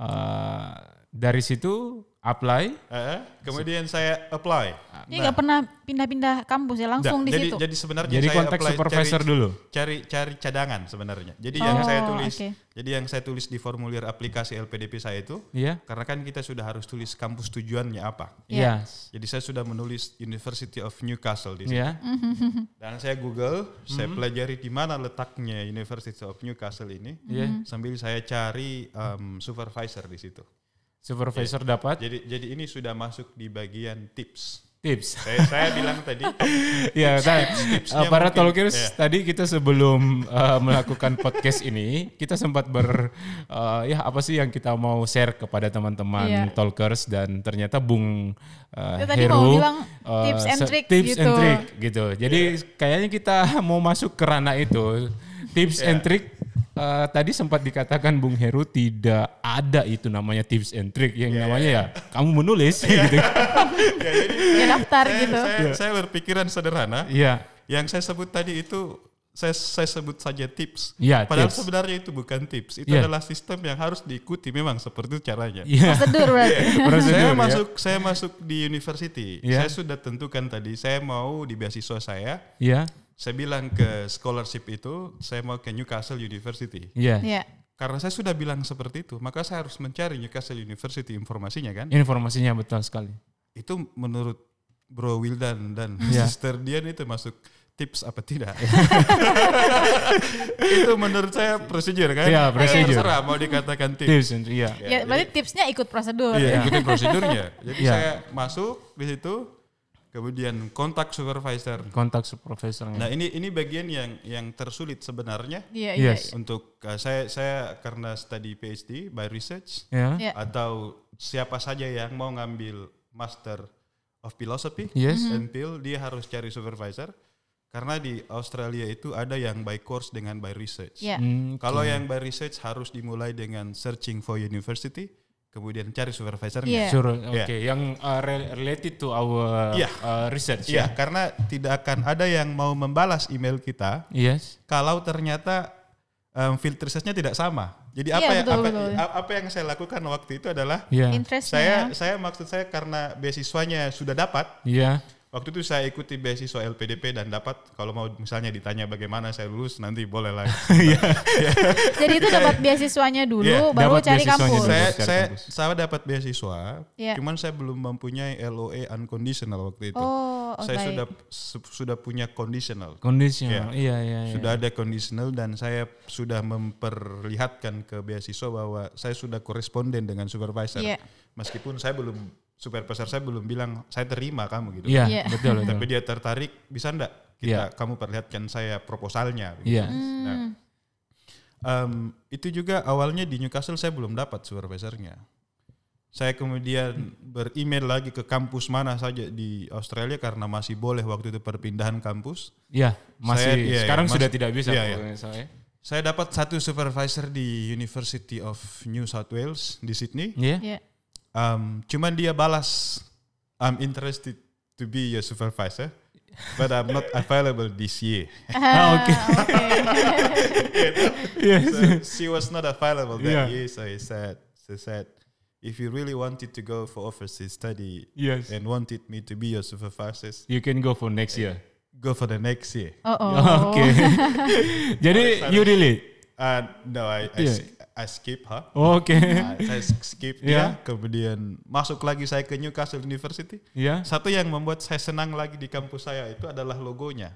Uh, dari situ apply. Uh, kemudian saya apply. Nah. Ini nggak pernah pindah-pindah kampus ya langsung nah, di jadi, situ. Jadi sebenarnya jadi saya konteks apply, supervisor cari, dulu. Cari cari cadangan sebenarnya. Jadi oh, yang saya tulis, okay. jadi yang saya tulis di formulir aplikasi LPDP saya itu, yeah. karena kan kita sudah harus tulis kampus tujuannya apa. Iya. Yeah. Jadi saya sudah menulis University of Newcastle di sini. Iya. Yeah. Dan saya Google, mm-hmm. saya mhm. pelajari di mana letaknya University of Newcastle ini, yeah. Mhm. sambil saya cari um, supervisor di situ. Supervisor jadi, iya. dapat. Jadi jadi ini sudah masuk di bagian tips. Tips. Saya, saya bilang tadi. ya, tips, tips, tips uh, eh, para talkers yeah. tadi kita sebelum uh, melakukan podcast ini kita sempat ber uh, ya apa sih yang kita mau share kepada teman-teman yeah. talkers dan ternyata Bung uh, ya, tadi mau bilang uh, tips and trick tips gitu. and trick gitu. Jadi yeah. kayaknya kita mau masuk ke ranah itu tips yeah. and iya. trick uh, tadi sempat dikatakan Bung Heru tidak ada itu namanya tips and trick yang yeah, namanya yeah. ya kamu menulis yeah. gitu. ya, jadi ya daftar saya, gitu. Saya, yeah. saya berpikiran sederhana. Iya. Yeah. Yang saya sebut tadi itu saya, saya sebut saja tips. Ya, Padahal tips. sebenarnya itu bukan tips, itu ya. adalah sistem yang harus diikuti memang seperti itu caranya. Ya. Prosedur berarti. Iya. Yeah. saya saya masuk saya masuk di university. Ya. Saya sudah tentukan tadi saya mau di beasiswa saya. Iya saya bilang ke scholarship itu saya mau ke Newcastle University. Iya. Yeah. Yeah. Karena saya sudah bilang seperti itu, maka saya harus mencari Newcastle University informasinya kan? Informasinya betul sekali. Itu menurut Bro Wildan dan yeah. Sister Dian itu masuk tips apa tidak? itu menurut saya prosedur kan? Iya, prosedur. Terserah mau dikatakan tips. Tips, iya. Yeah. Ya, berarti tipsnya ikut prosedur. Iya, ya. ikutin prosedurnya. Jadi yeah. saya masuk di situ, kemudian kontak supervisor kontak supervisor nah ini ini bagian yang yang tersulit sebenarnya yeah, iya, yes. Iya. untuk uh, saya saya karena study PhD by research yeah. Yeah. atau siapa saja yang mau ngambil master of philosophy yes. Mm -hmm. and Phil mhm. dia harus cari supervisor karena di Australia itu ada yang by course dengan by research. Yeah. Mm, Kalau yang by research harus dimulai dengan searching for university kemudian cari supervisornya. Yeah. Sure, iya. oke, okay. yeah. yang uh, related to our yeah. uh, research. Yeah, ya, yeah. karena tidak akan ada yang mau membalas email kita. Yes. Kalau ternyata um, field researchnya tidak sama. Jadi iya, apa yang betul, apa, betul. apa yang saya lakukan waktu itu adalah yeah. Iya. saya ya. saya maksud saya karena beasiswanya sudah dapat. Iya. Yeah Waktu itu saya ikuti beasiswa LPDP dan dapat kalau mau misalnya ditanya bagaimana saya lulus nanti boleh lah. Iya. Jadi itu dapat beasiswanya dulu yeah, baru cari kampus. saya cari saya kampus. saya dapat beasiswa, yeah. cuman saya belum mempunyai LOE unconditional waktu itu. Oh, okay. Oh, saya sudah sudah punya conditional. Conditional. Yeah. Iya, iya, iya. Sudah ada conditional dan saya sudah memperlihatkan ke beasiswa bahwa saya sudah koresponden dengan supervisor. Yeah. Meskipun saya belum Supervisor besar saya belum bilang saya terima kamu gitu. Iya, yeah, yeah. betul, betul. Tapi dia tertarik, bisa enggak kita yeah. kamu perlihatkan saya proposalnya gitu. Yeah. Hmm. Nah, um, itu juga awalnya di Newcastle saya belum dapat supervisornya. Saya kemudian beremail lagi ke kampus mana saja di Australia karena masih boleh waktu itu perpindahan kampus. Iya, masih saya, ya, sekarang ya, sudah masih, tidak bisa iya, iya. ya, ya. saya. Saya dapat satu supervisor di University of New South Wales di Sydney. Iya. Yeah. Yeah Um, cuman dia balas, I'm interested to be your supervisor, but I'm not available this year. Ah, ah, okay. okay. yes. So she was not available that yeah. year, so he said, she said, if you really wanted to go for overseas study yes. and wanted me to be your supervisor, you can go for next eh, year. Go for the next year. Uh oh. Okay. Jadi you really? Uh, no, I, I yeah. I skip ha. Oh, Oke. Okay. Nah, saya skip yeah. kemudian masuk lagi saya ke Newcastle University. Yeah. Satu yang membuat saya senang lagi di kampus saya itu adalah logonya.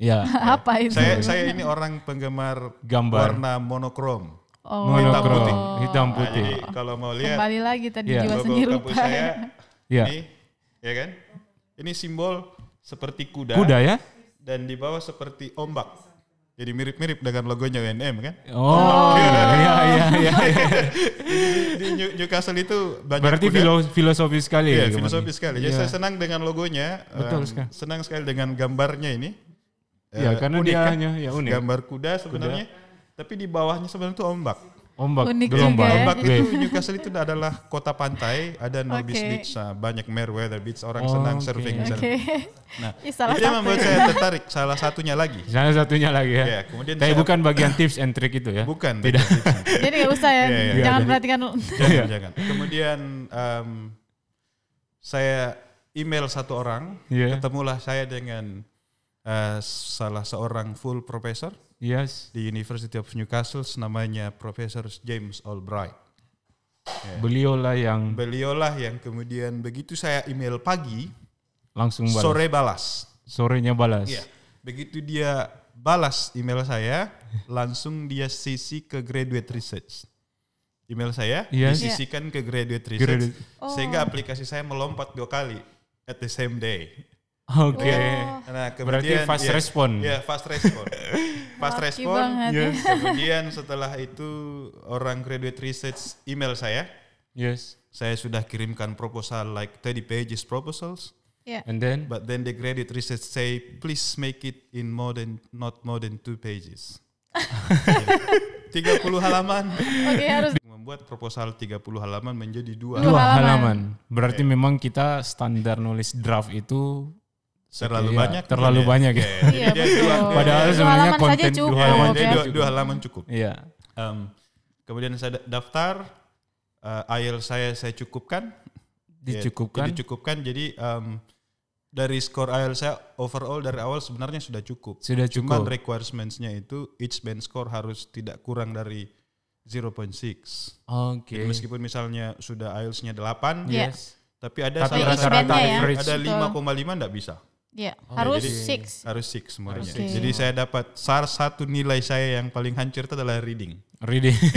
Iya. Yeah. Apa itu? Saya saya ini orang penggemar gambar warna monokrom. Oh. Hitam putih. Hitam nah, putih. Nah, jadi kalau mau lihat kembali lagi tadi yeah. jiwa logo seni saya. Iya. Ini ya kan? Ini simbol seperti kuda. Kuda ya? Dan di bawah seperti ombak. Jadi mirip-mirip dengan logonya UNM kan? Oh, oh. iya iya iya. iya, iya. Di Newcastle itu banyak Berarti kuda. filosofi sekali iya, ya. Iya, filosofi sekali. Jadi ya. saya senang dengan logonya. Betul um, sekali. Senang sekali dengan gambarnya ini. Ya, uh, karena unik, dia kan? ya unik. Gambar kuda sebenarnya. Kuda. Tapi di bawahnya sebenarnya itu ombak. Ombak, Unik gelombang. Juga. Ya. Ombak itu Newcastle itu adalah kota pantai, ada Nobis okay. Beach, nah, banyak Merweather Beach, orang oh, senang okay. surfing Okay. Nah, salah itu yang membuat saya tertarik. Salah satunya lagi. Salah satunya lagi ya. ya kemudian Tapi saya, bukan bagian tips and trick itu ya. Bukan. Tidak. jadi nggak usah ya. ya, ya jangan ya, perhatikan. Iya. Jangan, jangan. Kemudian um, saya email satu orang, yeah. ketemulah saya dengan uh, salah seorang full professor Yes. Di University of Newcastle namanya Profesor James Albright. Yeah. Beliaulah yang Beliaulah yang kemudian begitu saya email pagi langsung balas. Sore balas. Sorenya balas. Iya. Yeah. Begitu dia balas email saya, langsung dia sisi ke graduate research. Email saya yes. disisikan yeah. ke graduate research. Graduate. Oh. Sehingga aplikasi saya melompat dua kali at the same day. Oke. Okay. Nah, berarti fast yeah, respon. Ya, fast respon. pas respon yes. Ya. kemudian setelah itu orang graduate research email saya yes saya sudah kirimkan proposal like 30 pages proposals yeah. and then but then the graduate research say please make it in more than not more than two pages 30 halaman okay, harus membuat proposal 30 halaman menjadi dua, dua halaman. halaman. Berarti yeah. memang kita standar nulis draft itu terlalu iya, banyak terlalu ya. banyak ya, iya, iya dua, padahal sebenarnya konten saja cukup, dua ya, halaman ya. dua, dua halaman cukup iya um, kemudian saya daftar uh, eh, IELTS saya saya cukupkan dicukupkan ya, dicukupkan jadi um, dari skor IELTS saya overall dari awal sebenarnya sudah cukup sudah cukup cuma requirementsnya itu each band score harus tidak kurang dari 0.6 oke okay. meskipun misalnya sudah IELTS-nya 8 iya. yes tapi ada rata-rata ya. ada 5,5 enggak bisa. Iya, oh, harus jadi, six. Harus six semuanya. Harus Jadi saya dapat salah satu nilai saya yang paling hancur itu adalah reading. Reading.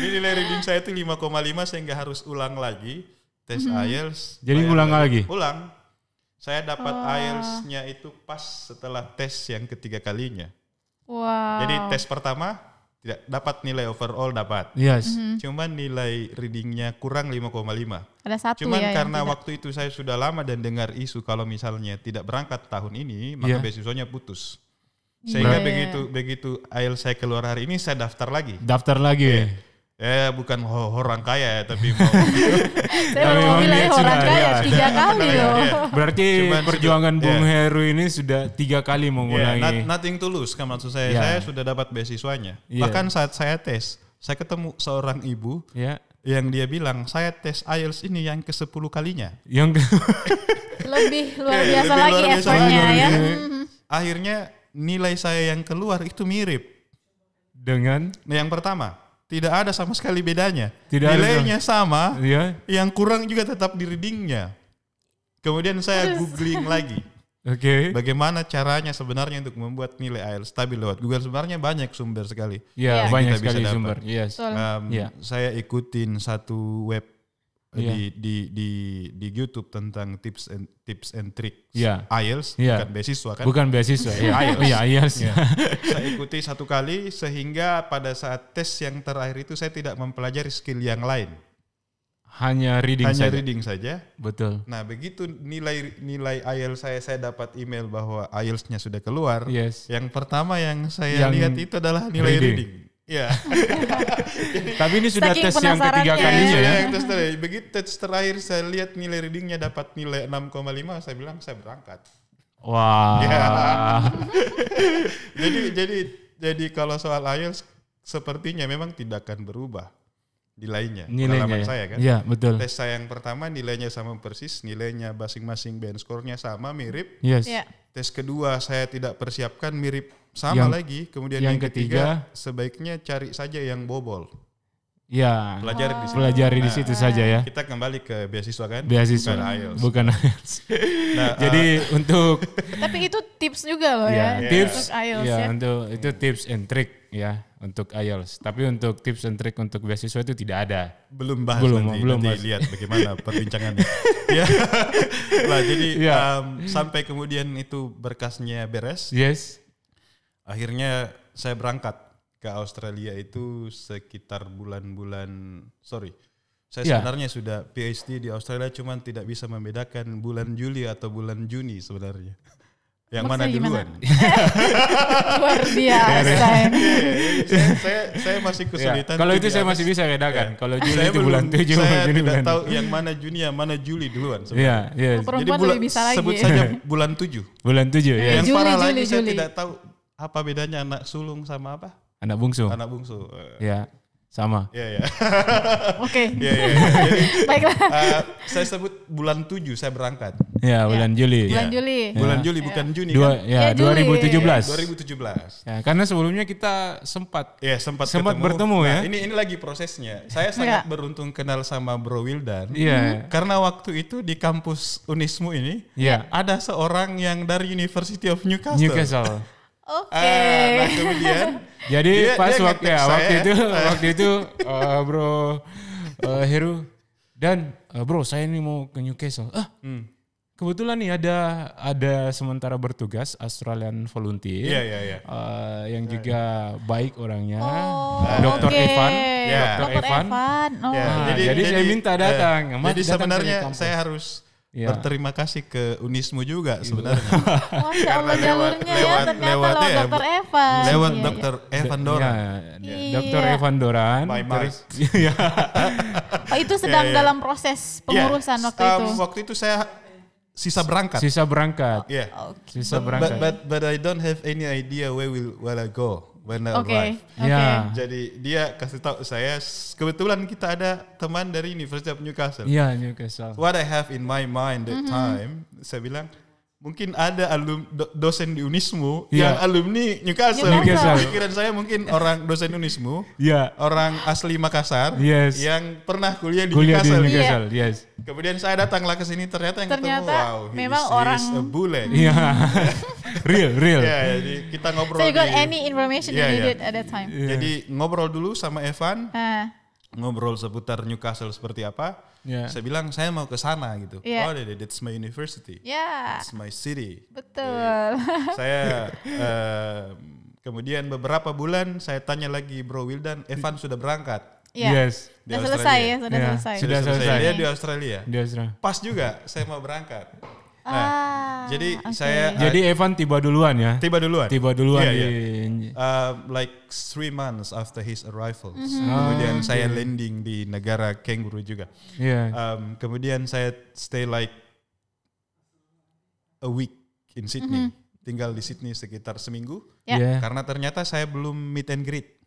jadi nilai reading saya itu 5,5 sehingga harus ulang lagi tes hmm. IELTS. Jadi ulang lagi? Ulang. Saya dapat oh. IELTS-nya itu pas setelah tes yang ketiga kalinya. Wow. Jadi tes pertama tidak dapat nilai overall dapat. Yes. Mm-hmm. Cuman nilai readingnya kurang 5,5. Ada satu Cuman ya karena waktu itu saya sudah lama dan dengar isu kalau misalnya tidak berangkat tahun ini maka yeah. beasiswanya putus. Iya, Sehingga yeah. Iya. begitu begitu IELTS saya keluar hari ini saya daftar lagi. Daftar lagi. Yeah. Ya, ya bukan orang kaya ya, tapi mau. Saya mau bilang orang kaya ya, tiga kali loh. Iya. Berarti perjuangan Bung iya. Heru ini sudah tiga kali mengulangi. Iya, not, nothing tulus, kan maksud saya. Saya sudah dapat beasiswanya. Bahkan saat saya tes, saya ketemu seorang ibu yang dia bilang saya tes IELTS ini yang ke 10 kalinya. Yang lebih luar biasa lagi luar ya. Akhirnya nilai saya yang keluar itu mirip dengan yang pertama tidak ada sama sekali bedanya. Tidak Nilainya ada. sama, iya. yang kurang juga tetap di readingnya. Kemudian saya googling lagi. Oke. Okay. Bagaimana caranya sebenarnya untuk membuat nilai IELTS stabil lewat Google? Sebenarnya banyak sumber sekali. Iya, yeah, banyak kita sekali sumber. Yes. Um, yeah. Saya ikutin satu web yeah. di di di di YouTube tentang tips and tips and tricks yeah. IELTS yeah. bukan beasiswa kan? Bukan beasiswa. ya IELTS. Iya, IELTS. Ya. saya ikuti satu kali sehingga pada saat tes yang terakhir itu saya tidak mempelajari skill yang lain. Hanya reading Hanya saja. reading saja. Betul. Nah, begitu nilai nilai IELTS saya saya dapat email bahwa IELTS-nya sudah keluar. Yes. Yang pertama yang saya yang lihat itu adalah nilai reading. reading. Iya. Tapi ini sudah tes yang ketiga kalinya iya, ya. tes terakhir. Begitu tes terakhir saya lihat nilai readingnya dapat nilai 6,5, saya bilang saya berangkat. Wah. Ya. jadi jadi jadi kalau soal IELTS sepertinya memang tidak akan berubah nilainya. Nilainya Pengalaman ya. saya kan. ya, betul. Tes saya yang pertama nilainya sama persis, nilainya masing-masing band skornya sama mirip. Yes. ya. Tes kedua saya tidak persiapkan mirip sama yang, lagi. Kemudian yang, yang ketiga, ketiga sebaiknya cari saja yang bobol. Ya, belajar oh. di situ. nah, di situ saja ya. Kita kembali ke beasiswa kan? Beasiswa. Bukan IELTS. Bukan IELTS. nah, Jadi uh, untuk Tapi itu tips juga loh iya. ya. ya. Tips. Untuk IELTS ya, ya. untuk itu tips and trick ya untuk IELTS. Tapi untuk tips and trick untuk beasiswa itu tidak ada. Belum bahas belum, nanti, belum nanti bahas. lihat bagaimana perbincangannya. ya. lah jadi ya. um, sampai kemudian itu berkasnya beres. Yes. Akhirnya saya berangkat ke Australia itu sekitar bulan-bulan sorry saya ya. sebenarnya sudah PhD di Australia cuman tidak bisa membedakan bulan Juli atau bulan Juni sebenarnya yang Maksudnya mana duluan? Luar biasa ya. saya, saya, saya masih iya. kesulitan. Ya. Kalau itu saya masih bisa redakan. Ya. Kalau Juli saya itu bulan belum, 7, saya Juni tidak bulan. tahu yang mana Juni, yang mana Juli duluan sebenarnya. Ya. Oh, Jadi bulan, bisa lagi. sebut saja bulan 7. Bulan 7 ya. Yang Juli, parah Juli, lagi Juli. saya tidak tahu apa bedanya anak sulung sama apa? Anak bungsu. Anak bungsu. Ya. Sama. Iya, iya. Oke. Iya, iya. iya. Baiklah. Uh, saya sebut bulan tujuh saya berangkat. Iya, bulan ya. Juli. Bulan ya. Juli. Ya. Bulan iya. Juli ya. bukan Juni Dua, kan? Ya, ya 2017. Ya, 2017. Ya, karena sebelumnya kita sempat ya, sempat sempat ketemu. bertemu nah, ya. Ini ini lagi prosesnya. Saya sangat ya. beruntung kenal sama Bro Wildan. Iya. Hmm. Karena waktu itu di kampus Unismu ini ya. ada seorang yang dari University of Newcastle. Newcastle. Oke. Okay. Uh, nah kemudian jadi dia, pas dia waktu ya, waktu itu waktu itu uh, eh, bro uh, Heru dan uh, bro saya ini mau ke Newcastle. Ah, hmm. Kebetulan nih ada ada sementara bertugas Australian Volunteer yeah, yeah, yeah. Uh, yang iya, juga yeah. baik orangnya oh, Dokter okay. Evan, yeah. Iya. Dokter Evan. Evan. Oh. Yeah. Iya, nah, jadi, jadi, jadi saya minta datang. Uh, jadi datang sebenarnya saya harus Ya. Berterima kasih ke Unismu juga iya. sebenarnya. Masya Allah jalurnya lewat, ya ternyata lewat, lewat ya, Dokter Evan. Lewat iya, iya. Dokter iya. Evan Doran. ya. Dokter iya. Evan Doran. By terus, ya. oh, itu sedang ya. dalam proses pengurusan ya, waktu um, itu. Waktu itu saya sisa berangkat. Sisa berangkat. Oh, yeah. Okay. Sisa berangkat. But, but, but I don't have any idea where will where I go when I okay. Okay. Yeah. Jadi dia kasih tahu saya kebetulan kita ada teman dari universitas Newcastle. Iya yeah, Newcastle. What I have in my mind that mm -hmm. time, saya bilang mungkin ada alum dosen di Unismu yeah. yang alumni Newcastle. Newcastle. Pikiran saya mungkin orang dosen Unismu, yeah. orang asli Makassar yes. yang pernah kuliah di kuliah Newcastle. Di Newcastle. Yeah. Yes. Kemudian saya datanglah ke sini ternyata yang ternyata ketemu wow, memang orang bule. Yeah. real, real. yeah, jadi kita ngobrol. So you got di, any information yeah, you yeah. Iya, iya. did at that time? Yeah. Jadi ngobrol dulu sama Evan. Uh ngobrol seputar Newcastle seperti apa, yeah. saya bilang saya mau ke sana gitu. Yeah. Oh, that's my university, yeah. that's my city. Betul. Jadi, saya uh, kemudian beberapa bulan saya tanya lagi Bro Wildan, Evan sudah berangkat. Yeah. Yes. Di sudah Australia. selesai ya, sudah yeah. selesai. Sudah, selesai. Dia di Australia. Di Australia. Pas juga saya mau berangkat. Nah, ah, jadi okay. saya jadi Evan tiba duluan ya. Tiba duluan. Tiba duluan. Yeah, yeah. Di, iya. uh, like three months after his arrival. Mm -hmm. Ah, kemudian okay. saya landing di negara kangaroo juga. Yeah. Um, kemudian saya stay like a week in Sydney. Mm -hmm. Tinggal di Sydney sekitar seminggu. Yeah. Yeah. Karena ternyata saya belum meet and greet.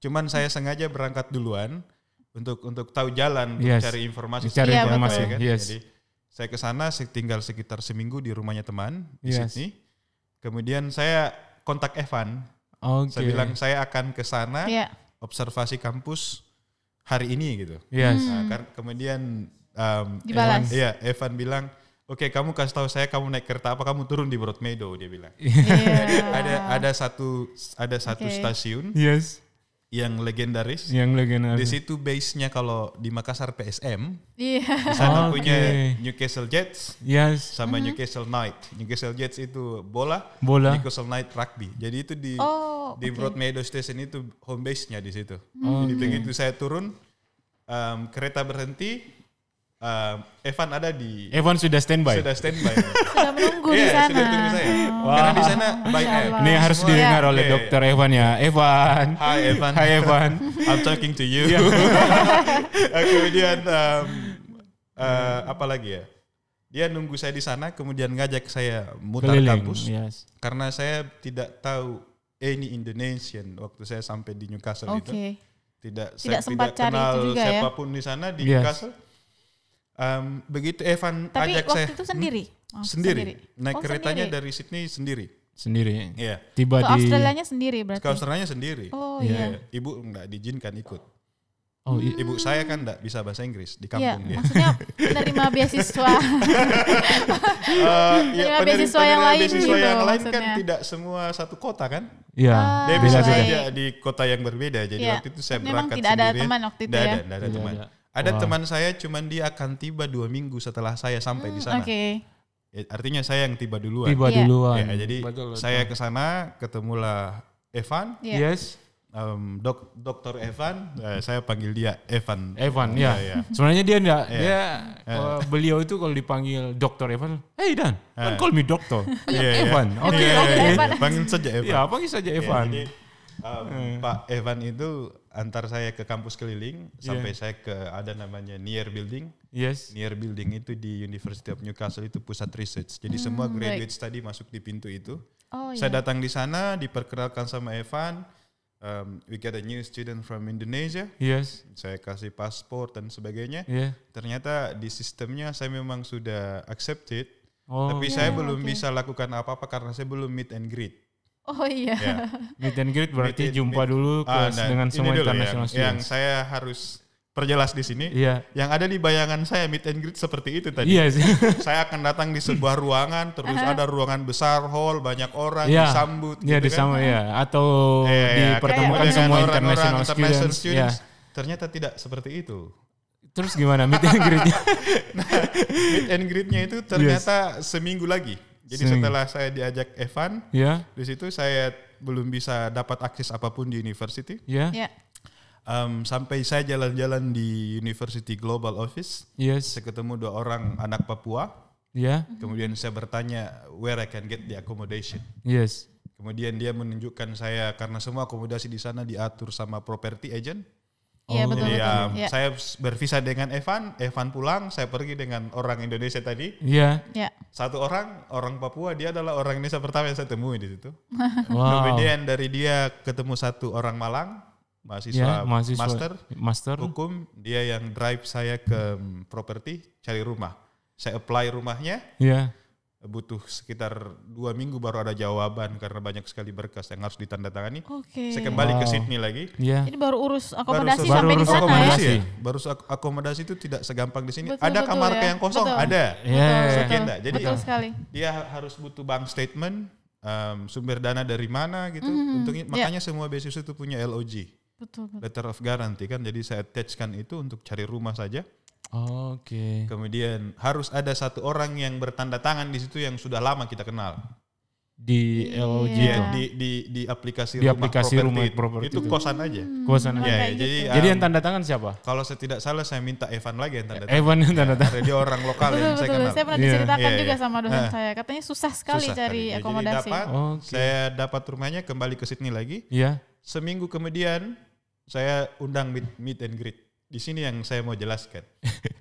Cuman saya sengaja berangkat duluan untuk untuk tahu jalan yes. untuk cari informasi. Cari iya, informasi. Ya, kan? Yes. Jadi, saya ke sana tinggal sekitar seminggu di rumahnya teman di yes. Sydney. Kemudian saya kontak Evan. Okay. Saya bilang saya akan ke sana yeah. observasi kampus hari ini gitu. Yes. Hmm. Nah, kemudian um, Evan, iya, Evan bilang, "Oke, okay, kamu kasih tahu saya kamu naik kereta apa, kamu turun di Broadmeadow," dia bilang. Yeah. ada ada satu ada satu okay. stasiun. Yes yang legendaris. Yang legendaris. Di situ base-nya kalau di Makassar PSM. Iya. Yeah. Di sana okay. Oh, punya Newcastle Jets. Yes. Sama mm-hmm. Newcastle Knight. Newcastle Jets itu bola. Bola. Newcastle Knight rugby. Jadi itu di oh, di okay. Broad Meadow Station itu home base-nya di situ. Oh, Jadi okay. begitu saya turun um, kereta berhenti Uh, Evan ada di Evan sudah standby. Sudah standby. sudah menunggu yeah, iya, di sana. Sudah oh. tunggu saya. Wow. Karena di sana by app. Ini harus Semua didengar yeah. oleh yeah. dokter Evan ya. Evan. Hi Evan. Hi Evan. I'm talking to you. Yeah. Iya. kemudian um, uh, apa lagi ya? Dia nunggu saya di sana kemudian ngajak saya mutar Keliling, kampus. Yes. Karena saya tidak tahu any Indonesian waktu saya sampai di Newcastle okay. itu. Tidak, tidak saya sempat tidak cari kenal itu juga ya? siapapun ya? di sana di yes. Newcastle Um, begitu Evan Tapi ajak waktu saya itu sendiri? Hmm, oh, sendiri. sendiri. Naik oh, keretanya sendiri. dari Sydney sendiri. Sendiri. Iya. Yeah. Tiba ke di Australianya sendiri berarti. Ke Australianya sendiri. Oh iya. Yeah. Yeah. Ibu enggak diizinkan ikut. Oh, i- iya. ibu saya kan enggak bisa bahasa Inggris di iya, kampung yeah, dia. Maksudnya penerima beasiswa. uh, ya, penerima, beasiswa yang lain beasiswa gitu, yang lain kan maksudnya. kan tidak semua satu kota kan? Iya. Yeah. Ah, dia bisa saja di kota yang berbeda. Jadi yeah. waktu itu saya berangkat sendiri. Memang tidak ada teman waktu itu tidak ya. Ada, tidak ada ya, teman. Ya. Ada wow. teman saya cuman dia akan tiba dua minggu setelah saya sampai hmm, di sana. Oke. Okay. Ya, artinya saya yang tiba duluan. Tiba yeah. duluan. Ya, jadi betul, betul. saya ke sana ketemulah Evan. Yeah. Yes. Um, dok dokter Evan, eh, saya panggil dia Evan. Evan, ya. ya. Sebenarnya dia enggak, yeah. dia yeah. Iya. beliau itu kalau dipanggil dokter Evan, hey Dan, yeah. call me dokter, yeah, iya. Evan. Oke, yeah. oke. Okay, yeah, okay. yeah, yeah. Panggil saja Evan. Ya, panggil saja Evan. Yeah, um, Pak Evan itu antar saya ke kampus keliling yeah. sampai saya ke ada namanya Near Building. Yes. Near Building itu di University of Newcastle itu pusat research. Jadi hmm, semua graduate baik. study masuk di pintu itu. Oh, iya. saya datang di sana diperkenalkan sama Evan. Um, we get a new student from Indonesia. Yes. Saya kasih paspor dan sebagainya. Yeah. Ternyata di sistemnya saya memang sudah accepted. Oh. Tapi yeah, saya iya, belum okay. bisa lakukan apa-apa karena saya belum meet and greet. Oh iya. Yeah. Meet and greet berarti meet, jumpa meet. dulu ke, ah, dengan semua ya, internasional yang, students. Yang saya harus perjelas di sini. Iya. Yang ada di bayangan saya meet and greet seperti itu tadi. Iya sih. saya akan datang di sebuah ruangan, terus ada ruangan besar, hall, banyak orang yeah. disambut. Iya, gitu kan. ya. Atau yeah, iya, dipertemukan semua orang international, orang, international students. Yeah. Ternyata tidak seperti itu. Terus gimana meet and greetnya? nah, meet and greetnya itu ternyata yes. seminggu lagi. Jadi Sing. setelah saya diajak Evan, yeah. di situ saya belum bisa dapat akses apapun di university. Yeah. Yeah. Ya. Um, sampai saya jalan-jalan di University Global Office, yes. saya ketemu dua orang anak Papua. Yeah. Kemudian saya bertanya where I can get the accommodation. Yes. Kemudian dia menunjukkan saya karena semua akomodasi di sana diatur sama property agent. Iya oh, betul, betul. um, betul. Iya. Saya bervisa dengan Evan, Evan pulang, saya pergi dengan orang Indonesia tadi. Iya. Yeah. Satu orang orang Papua, dia adalah orang Indonesia pertama yang saya temui di situ. wow. Kemudian dari dia ketemu satu orang Malang, mahasiswa, ya, mahasiswa master, master hukum, dia yang drive saya ke um, properti cari rumah. Saya apply rumahnya. Iya. Yeah butuh sekitar dua minggu baru ada jawaban karena banyak sekali berkas yang harus ditandatangani. Oke. Okay. Saya kembali wow. ke Sydney lagi. Iya. Yeah. Ini baru urus akomodasi baru, sampai urus di sana ya? akomodasi ya. ya. Baru ak akomodasi itu tidak segampang di sini. Betul, ada betul, kamar ya. yang kosong, betul. ada. Iya. Yeah. Sekian betul, Jadi betul sekali. dia harus butuh bank statement, um, sumber dana dari mana gitu. Mm -hmm. Untungnya yeah. makanya semua beasiswa itu punya LOG. Betul, betul. Letter of guarantee kan. Jadi saya attachkan itu untuk cari rumah saja. Oke. Okay. Kemudian harus ada satu orang yang bertanda tangan di situ yang sudah lama kita kenal. Di LG iya. itu. Iya, di di di aplikasi di rumah aplikasi properti. rumah itu, kosan aja. Hmm. Kosan aja. Ya, jadi um, jadi yang um, tanda tangan siapa? Kalau saya tidak salah saya minta Evan lagi yang tanda tangan. Evan yang tanda tangan. Ya, dia orang lokal betul, yang betul, saya kenal. Saya pernah diceritakan yeah, iya, juga iya. sama dosen nah. saya, katanya susah sekali susah cari akomodasi. dapat, okay. saya dapat rumahnya kembali ke Sydney lagi. Iya. Yeah. Seminggu kemudian saya undang meet, meet and greet di sini yang saya mau jelaskan.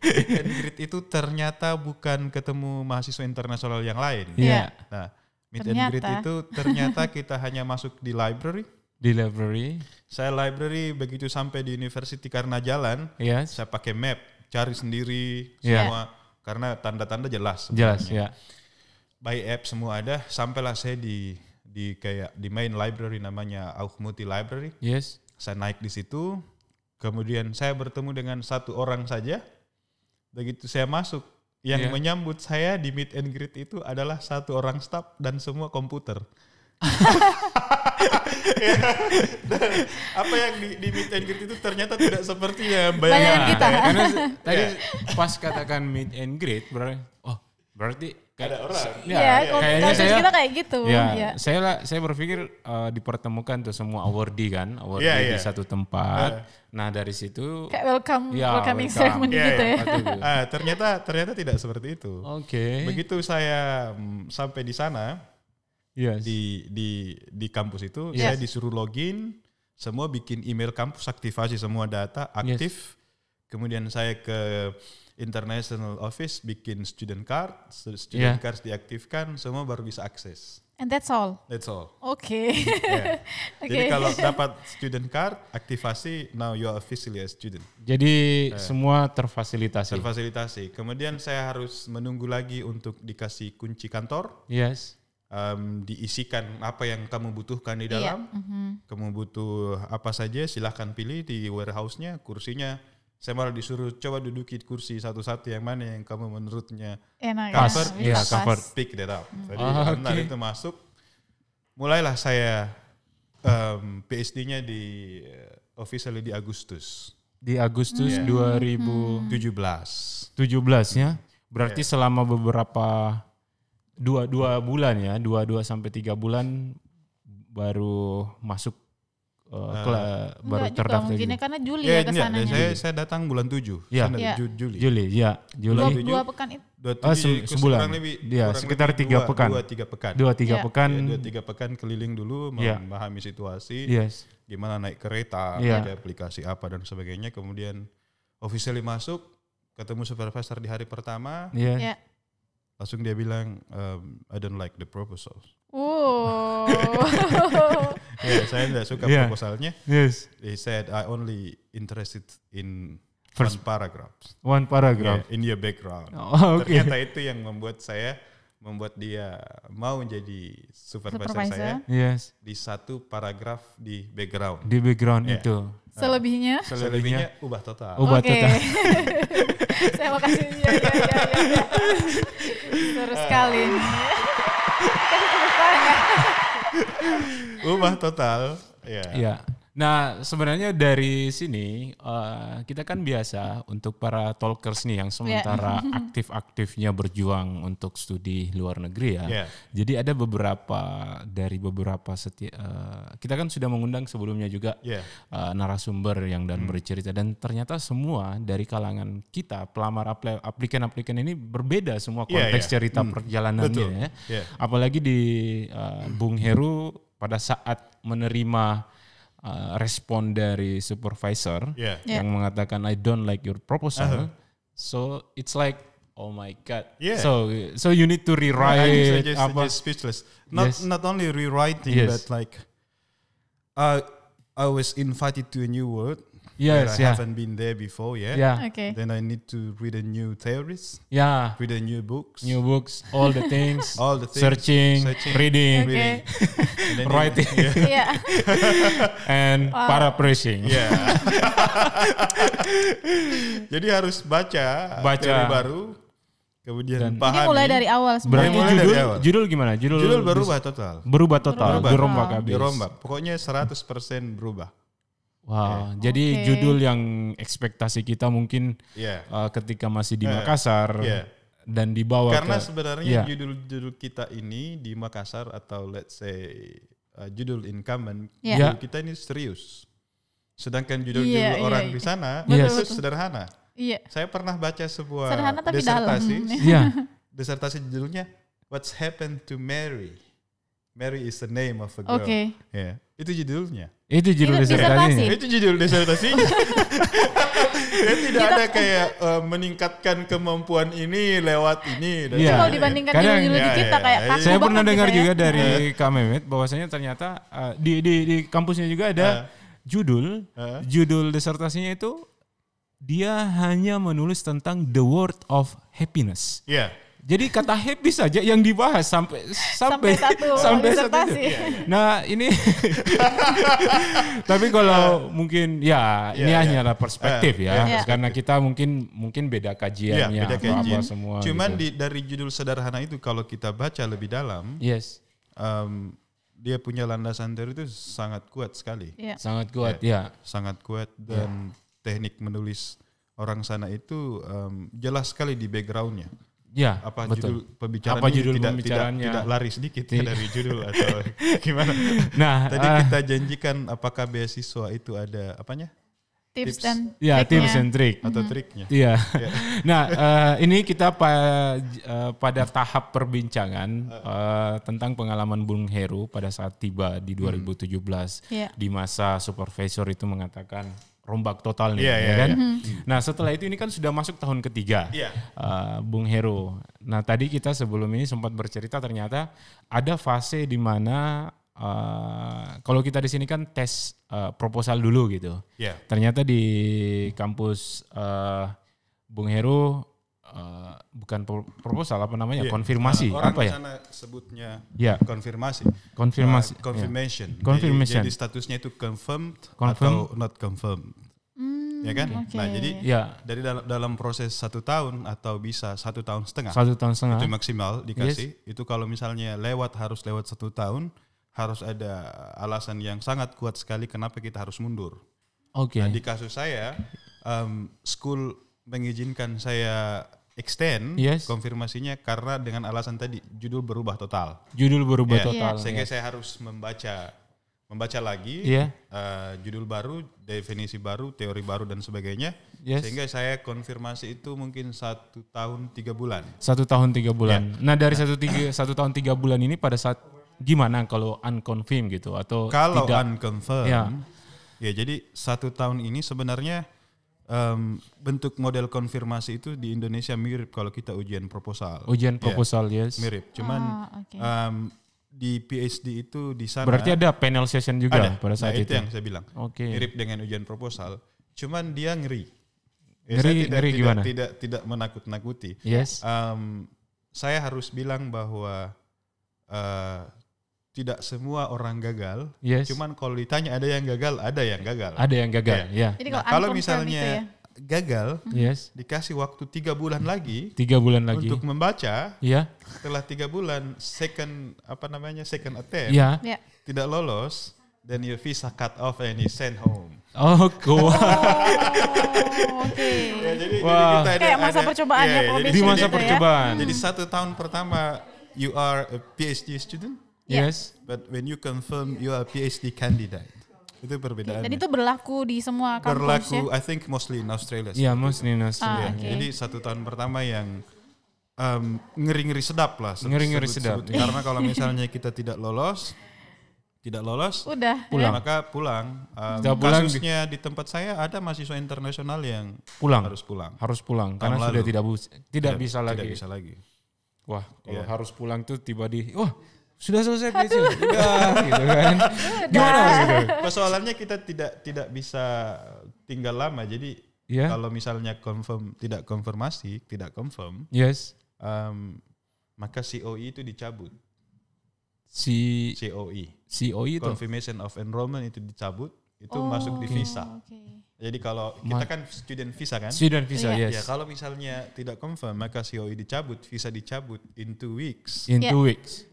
Meet and greet itu ternyata bukan ketemu mahasiswa internasional yang lain. Iya. Yeah. Nah, meet ternyata. and greet itu ternyata kita hanya masuk di library. Di library. Saya library begitu sampai di university karena jalan, yes. saya pakai map, cari sendiri yeah. semua karena tanda-tanda jelas. Sebenarnya. Jelas, ya. Yeah. By app semua ada, sampailah saya di di kayak di main library namanya Aukmuti Library. Yes. Saya naik di situ, Kemudian saya bertemu dengan satu orang saja. Begitu saya masuk, yang yeah. menyambut saya di meet and greet itu adalah satu orang staf dan semua komputer. apa yang di, di meet and greet itu ternyata tidak seperti yang bayangan kita. tadi iya. pas katakan meet and greet berarti oh berarti gak ada orang. Ya, iya, ya, ya. kayaknya saya kita kayak gitu. Ya, ya. saya lah, saya berpikir uh, dipertemukan tuh semua awardee kan, awardee yeah, yeah. di satu tempat. Uh. Nah dari situ kayak welcome, ya, welcoming welcome. ceremony yeah, gitu iya. ya. ya. uh, ternyata ternyata tidak seperti itu. Oke. Okay. Begitu saya um, sampai di sana, yes. di di di kampus itu, yes. saya disuruh login, semua bikin email kampus, aktivasi semua data aktif. Yes. Kemudian saya ke international office bikin student card, student yeah. cards diaktifkan, semua baru bisa akses. And that's all. That's all. Oke. Okay. yeah. okay. Jadi kalau dapat student card, aktivasi now you are officially a student. Jadi uh, semua terfasilitasi. Terfasilitasi. Kemudian saya harus menunggu lagi untuk dikasih kunci kantor. Yes. Um, diisikan apa yang kamu butuhkan di iya. dalam. Yeah. Mm -hmm. Kamu butuh apa saja, silahkan pilih di warehouse-nya, kursinya saya malah disuruh coba duduki kursi satu-satu yang mana yang kamu menurutnya Enak, ya, cover, ya, yeah, cover, pick that up. Hmm. Jadi ah, okay. itu masuk, mulailah saya um, PhD-nya di uh, officially di Agustus. Di Agustus yeah. 2017. Hmm. 17 ya. Berarti yeah. selama beberapa dua dua bulan ya, dua dua sampai tiga bulan baru masuk uh, uh, baru terdaftar mungkinnya juga. Gitu. karena Juli ya, ya kesananya. Iya, saya, saya datang bulan tujuh, Iya. Ya. Juli. Juli, ya. Juli. Dua, dua pekan itu. Dua, tujuh, oh, se sebulan. lebih, ya, sekitar tiga dua, pekan. Dua, tiga pekan. Dua, tiga ya. pekan. Ya, dua, tiga pekan keliling dulu iya. memahami ya. situasi. Yes. Gimana naik kereta, ya. ada aplikasi apa dan sebagainya. Kemudian officially masuk, ketemu supervisor di hari pertama. Iya. Ya. Langsung dia bilang, um, I don't like the proposals. Oh. yeah, saya tidak suka yeah. proposalnya. Yes. He said I only interested in First, one paragraph. One paragraph. Yeah, in your background. Oh, okay. Ternyata itu yang membuat saya membuat dia mau jadi supervisor, supervisor? saya yes. di satu paragraf di background. Di background yeah. itu. Nah, selebihnya? Selebihnya ubah total. Ubah okay. total. saya makasih. Ya, ya, ya, ya. Terus ya. sekali. Ah. Ubah total. Iya. iya. Nah, sebenarnya dari sini uh, kita kan biasa untuk para talkers nih yang ya. sementara yeah. aktif-aktifnya berjuang untuk studi luar negeri ya. Yeah. Jadi ada beberapa dari beberapa seti uh, kita kan sudah mengundang sebelumnya juga yeah. Ya. uh, narasumber yang dan hmm. bercerita dan ternyata semua dari kalangan kita pelamar aplikan-aplikan ini berbeda semua ya, konteks yeah, yeah. cerita hmm. perjalanannya Betul. ya. Yeah. Apalagi di uh, Bung Heru pada saat menerima uh, respon dari supervisor yeah. Yeah. yang mengatakan I don't like your proposal. Uh -huh. So it's like oh my god. Yeah. So so you need to rewrite. I just, just speechless. Not yes. not only rewriting yes. but like uh, I was invited to a new world yes, I yeah. haven't been there before yet. Yeah. Okay. Then I need to read a new theories. Yeah. Read a new books. New books, all the things. all the things. Searching, searching reading, okay. reading. and writing. Yeah. and wow. paraphrasing. Yeah. Jadi harus baca, baca. teori baru, kemudian Dan pahami. Ini mulai dari awal sebenarnya. Berarti judul, awal. judul gimana? Judul, judul berubah total. Berubah total, berubah. berubah. berubah. berubah. berubah. berubah. Pokoknya 100% berubah. Wow, okay. jadi okay. judul yang ekspektasi kita mungkin yeah. uh, ketika masih di eh, Makassar yeah. dan dibawa karena ke, sebenarnya yeah. judul-judul kita ini di Makassar atau let's say uh, judul incumbent yeah. Iya. judul kita ini serius, sedangkan judul-judul yeah, iya, orang yeah, di sana yeah. Iya. itu sederhana. Yeah. Saya pernah baca sebuah sederhana tapi disertasi, Yeah. disertasi judulnya What's Happened to Mary? Mary is the name of a girl. Okay. Yeah. Itu judulnya. Itu judul desertasinya Itu judul disertasinya. ya, tidak kita, ada kayak uh, meningkatkan kemampuan ini lewat ini. Dan iya. Kalau dibandingkan iya. judul-judul iya, kita iya, kayak iya. Saya pernah kan dengar gitu ya. juga dari uh. Kak Mehmet bahwasanya ternyata uh, di, di di kampusnya juga ada uh. judul uh. judul disertasinya itu dia hanya menulis tentang the word of happiness. Yeah jadi kata happy saja yang dibahas sampai sampai sampai satu, sampai satu. Iya, iya. Nah, ini Tapi kalau uh, mungkin ya yeah, ini yeah. hanyalah perspektif uh, ya. Yeah. Karena iya. kita mungkin mungkin beda kajiannya yeah, beda kajian. apa semua. Cuman gitu. di, dari judul sederhana itu kalau kita baca lebih dalam, yes. Um, dia punya landasan teori itu sangat kuat sekali. Yeah. Sangat kuat, ya. Yeah. Sangat kuat dan yeah. teknik menulis orang sana itu um, jelas sekali di backgroundnya. Ya, apa betul. judul pembicaraan apa judul tidak, pembicaraannya tidak, tidak lari sedikit ya dari judul atau gimana? Nah, tadi uh, kita janjikan apakah beasiswa itu ada apanya? Tips, tips dan ya tips and trick atau mm-hmm. triknya. Iya. Yeah. nah, uh, ini kita pa, uh, pada tahap perbincangan uh, tentang pengalaman Bung Heru pada saat tiba di 2017 hmm. yeah. Ya. di masa supervisor itu mengatakan rombak total nih, iya, yeah, ya yeah, kan? Yeah. Hmm. Nah setelah itu ini kan sudah masuk tahun ketiga, yeah. Iya. uh, Bung Hero. Nah tadi kita sebelum ini sempat bercerita ternyata ada fase di mana uh, kalau kita di sini kan tes uh, proposal dulu gitu. Yeah. Ternyata di kampus uh, Bung Hero. Eh, bukan proposal apa namanya yeah. konfirmasi Orang apa ya sebutnya yeah. konfirmasi konfirmasi uh, confirmation yeah. Iya. confirmation jadi, jadi statusnya itu confirmed Confirm. atau not confirmed mm, ya kan okay. nah jadi yeah. dari dalam dalam proses satu tahun atau bisa satu tahun setengah satu tahun setengah itu maksimal dikasih yes. itu kalau misalnya lewat harus lewat satu tahun harus ada alasan yang sangat kuat sekali kenapa kita harus mundur Oke. Okay. Nah, di kasus saya, um, school mengizinkan saya extend yes. konfirmasinya karena dengan alasan tadi judul berubah total. Judul berubah yeah. total. Yeah. Sehingga yeah. saya harus membaca membaca lagi yeah. Iya. uh, judul baru, definisi baru, teori baru dan sebagainya. Yes. Sehingga saya konfirmasi itu mungkin satu tahun tiga bulan. Satu tahun tiga bulan. Yeah. Nah dari ya. satu tiga satu tahun tiga bulan ini pada saat gimana kalau unconfirm gitu atau kalau tidak, unconfirm? Yeah. Ya jadi satu tahun ini sebenarnya um, bentuk model konfirmasi itu di Indonesia mirip kalau kita ujian proposal. Ujian iya. proposal, yeah, yes. Mirip, cuman ah, okay. um, di PhD itu di sana. Berarti ada panel session juga ada. pada saat nah, itu. itu ya? yang saya bilang. Oke. Okay. Mirip dengan ujian proposal, cuman dia ngeri. Ya, ngeri, tidak, ngeri tidak, gimana? Tidak, tidak menakut-nakuti. Yes. Um, saya harus bilang bahwa uh, tidak semua orang gagal. Yes. Cuman kalau ditanya ada yang gagal, ada yang gagal. Ada yang gagal, ya. ya. Jadi kalau, nah, kalau misalnya ya? gagal, mhm. yes. dikasih waktu tiga bulan lagi. Tiga bulan lagi. Untuk membaca. Ya. Setelah tiga bulan, second apa namanya second attempt. Ya. ya. Tidak lolos, then your visa cut off and you sent home. Oh, cool. oh, Oke. Okay. Ya, jadi, wow. jadi kita ada, Kayak masa ada, percobaan ya, ya, ya jadi, di masa gitu ya. percobaan. Ya? Jadi satu tahun pertama you are a PhD student Yes, but when you confirm you are PhD candidate. Itu perbedaan. Dan ya. itu berlaku di semua kampus Berlaku, ya? I think mostly in Australia. Iya, yeah, mostly in Australia. Ah, okay. Jadi satu tahun pertama yang um, ngeri-ngeri sedap lah. Ngeri-ngeri sedap. Sebut, Karena kalau misalnya kita tidak lolos, tidak lolos, udah ya? pulang. Maka pulang. Um, kasusnya di, tempat saya ada mahasiswa internasional yang pulang harus pulang. Harus pulang karena lalu. sudah tidak, tidak tidak bisa lagi. Tidak bisa lagi. Wah, kalau yeah. harus pulang tuh tiba di wah sudah selesai PhD udah gitu kan gimana gitu persoalannya kita tidak tidak bisa tinggal lama jadi yeah. kalau misalnya confirm tidak konfirmasi tidak confirm yes um, maka COI e itu dicabut si COI e. COI e itu confirmation of enrollment itu dicabut itu oh, masuk okay. di visa okay. Jadi kalau kita kan student visa kan? Student visa, iya. yes. Ya kalau misalnya tidak confirm maka COI dicabut, visa dicabut in two weeks. In yeah. two weeks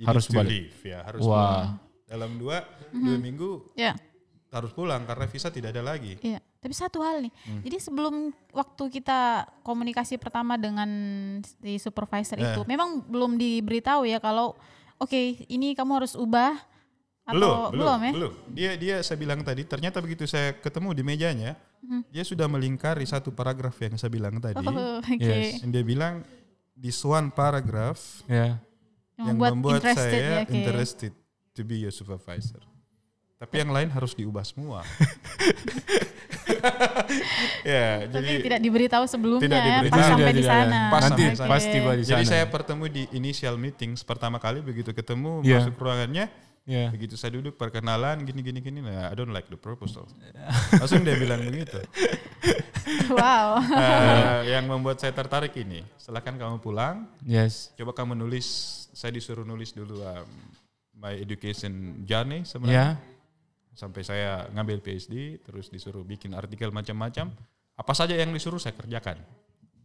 you harus need to balik. Leave, ya, harus Wah. pulang. Dalam dua mm-hmm. dua minggu yeah. harus pulang karena visa tidak ada lagi. Iya. Tapi satu hal nih. Hmm. Jadi sebelum waktu kita komunikasi pertama dengan si supervisor yeah. itu, memang belum diberitahu ya kalau oke okay, ini kamu harus ubah atau belum, belum, belum ya? Belum. Dia dia saya bilang tadi ternyata begitu saya ketemu di mejanya, hmm. dia sudah melingkari satu paragraf yang saya bilang tadi. Oh, okay. Yes. Dan dia bilang di one paragraf yeah yang, yang membuat interested, saya ya, okay. interested to be your supervisor. Tapi yang lain harus diubah semua. ya, Tapi jadi tidak diberitahu sebelumnya tidak ya, diberitahu. pas sampai di sana. Pas nanti okay. pas di sana. Jadi saya bertemu di initial meeting, pertama kali begitu ketemu yeah. masuk ruangannya Yeah. Begitu saya duduk perkenalan gini gini gini, nah, I don't like the proposal. Langsung dia bilang begitu. Wow. uh, yang membuat saya tertarik ini, silakan kamu pulang. Yes. Coba kamu nulis saya disuruh nulis dulu uh, my education journey sebenarnya. Yeah. Sampai saya ngambil PhD, terus disuruh bikin artikel macam-macam. Apa saja yang disuruh saya kerjakan.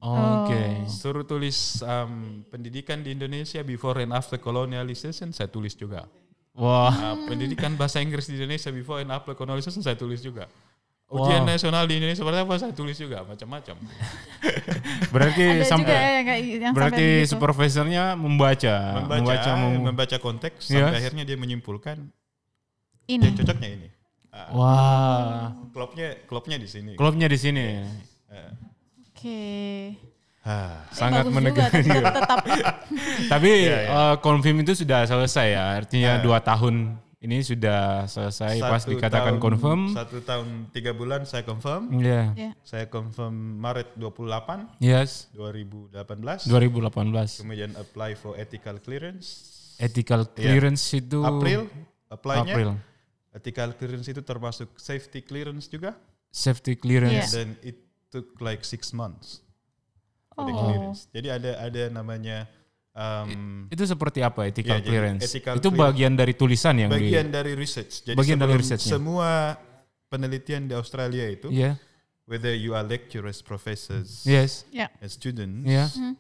Oh, Oke. Okay. Suruh tulis um, pendidikan di Indonesia before and after colonialization saya tulis juga. Wah. Wow. uh, pendidikan bahasa Inggris di Indonesia before and after colonialization saya tulis juga. Ujian nasional di Indonesia seperti apa saya tulis juga macam-macam. berarti sampai ya, berarti sampai supervisornya membaca, membaca, membaca, mem membaca konteks yes. sampai akhirnya dia menyimpulkan ini. Yang cocoknya ini. Ah. Wah. Wow. klubnya klopnya klopnya di sini. Klopnya di sini. Oke. Ah. Eh, sangat menegang. Juga, Tapi ya, ya. konfirm itu sudah selesai ya, artinya uh. dua tahun ini sudah selesai satu pas dikatakan tahun, confirm. Satu tahun tiga bulan saya confirm. Iya. Yeah. Yeah. Saya confirm Maret 28. Yes. 2018. 2018. Kemudian apply for ethical clearance. Ethical iya. clearance yeah. itu April apply April. Ethical clearance itu termasuk safety clearance juga? Safety clearance. Yeah. Iya. Dan it took like six months. Oh. Jadi ada ada namanya Um, itu seperti apa ethical ya, clearance? Ethical itu clearance. bagian dari tulisan yang bagian di, dari research. Jadi bagian dari researchnya. Semua penelitian di Australia itu, yeah. whether you are lecturers, professors, yes, yeah. students, yeah. Hmm.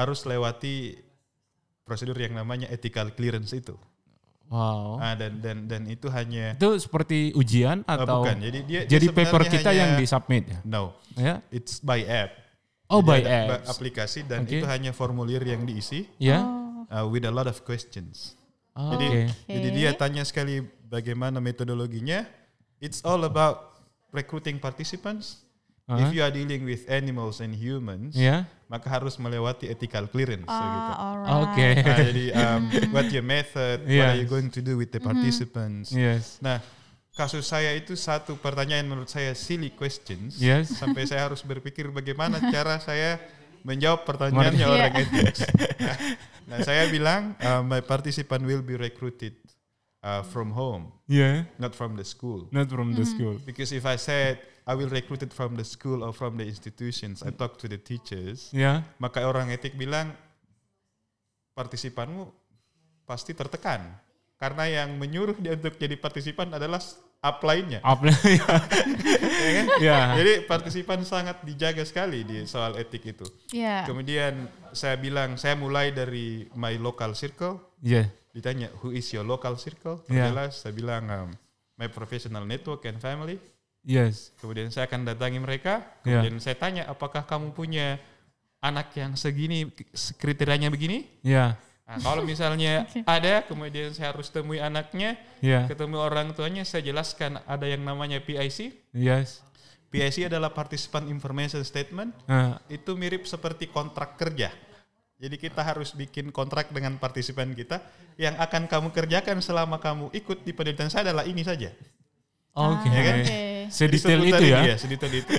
harus lewati prosedur yang namanya ethical clearance itu. Wow. Nah, dan dan dan itu hanya itu seperti ujian eh, atau oh, bukan. Jadi dia jadi dia paper kita hanya, yang disubmit ya. No. Yeah. It's by app. Oh Jadi by apps. Aplikasi dan okay. itu hanya formulir yang diisi. Ya. Yeah. Oh. Uh, with a lot of questions. Oh, jadi okay. jadi dia tanya sekali bagaimana metodologinya. It's all about recruiting participants. Uh -huh. If uh-huh. you are dealing with animals and humans, yeah. maka harus melewati ethical clearance. Ah, gitu. right. Oke. Okay. Nah, jadi um, hmm. what your method, yes. what are you going to do with the mm-hmm. participants? Yes. Nah, kasus saya itu satu pertanyaan menurut saya silly questions yes. sampai saya harus berpikir bagaimana cara saya menjawab pertanyaannya orang iya. itu. nah saya bilang uh, my participant will be recruited uh, from home. Yeah. Not from the school. Not from the hmm. school. Because if I said I will recruit it from the school or from the institutions, I talk to the teachers. Yeah. Maka orang etik bilang partisipanmu pasti tertekan karena yang menyuruh dia untuk jadi partisipan adalah upline-nya. Up ya. ya, kan? ya. Jadi partisipan sangat dijaga sekali di soal etik itu. Ya. Kemudian saya bilang saya mulai dari my local circle. Iya. Ditanya who is your local circle? Terjelas ya. yeah. saya bilang um, my professional network and family. Yes. Kemudian saya akan datangi mereka, ya. kemudian ya. saya tanya apakah kamu punya anak yang segini kriterianya begini? Iya. Nah, kalau misalnya okay. ada, kemudian saya harus temui anaknya, yeah. ketemu orang tuanya, saya jelaskan ada yang namanya PIC. Yes. PIC adalah Participant Information Statement. Uh. Itu mirip seperti kontrak kerja. Jadi kita harus bikin kontrak dengan partisipan kita yang akan kamu kerjakan selama kamu ikut di penelitian saya adalah ini saja. Oke. Okay. Ya kan? okay. Sedetail itu ya. Iya, sedetail itu.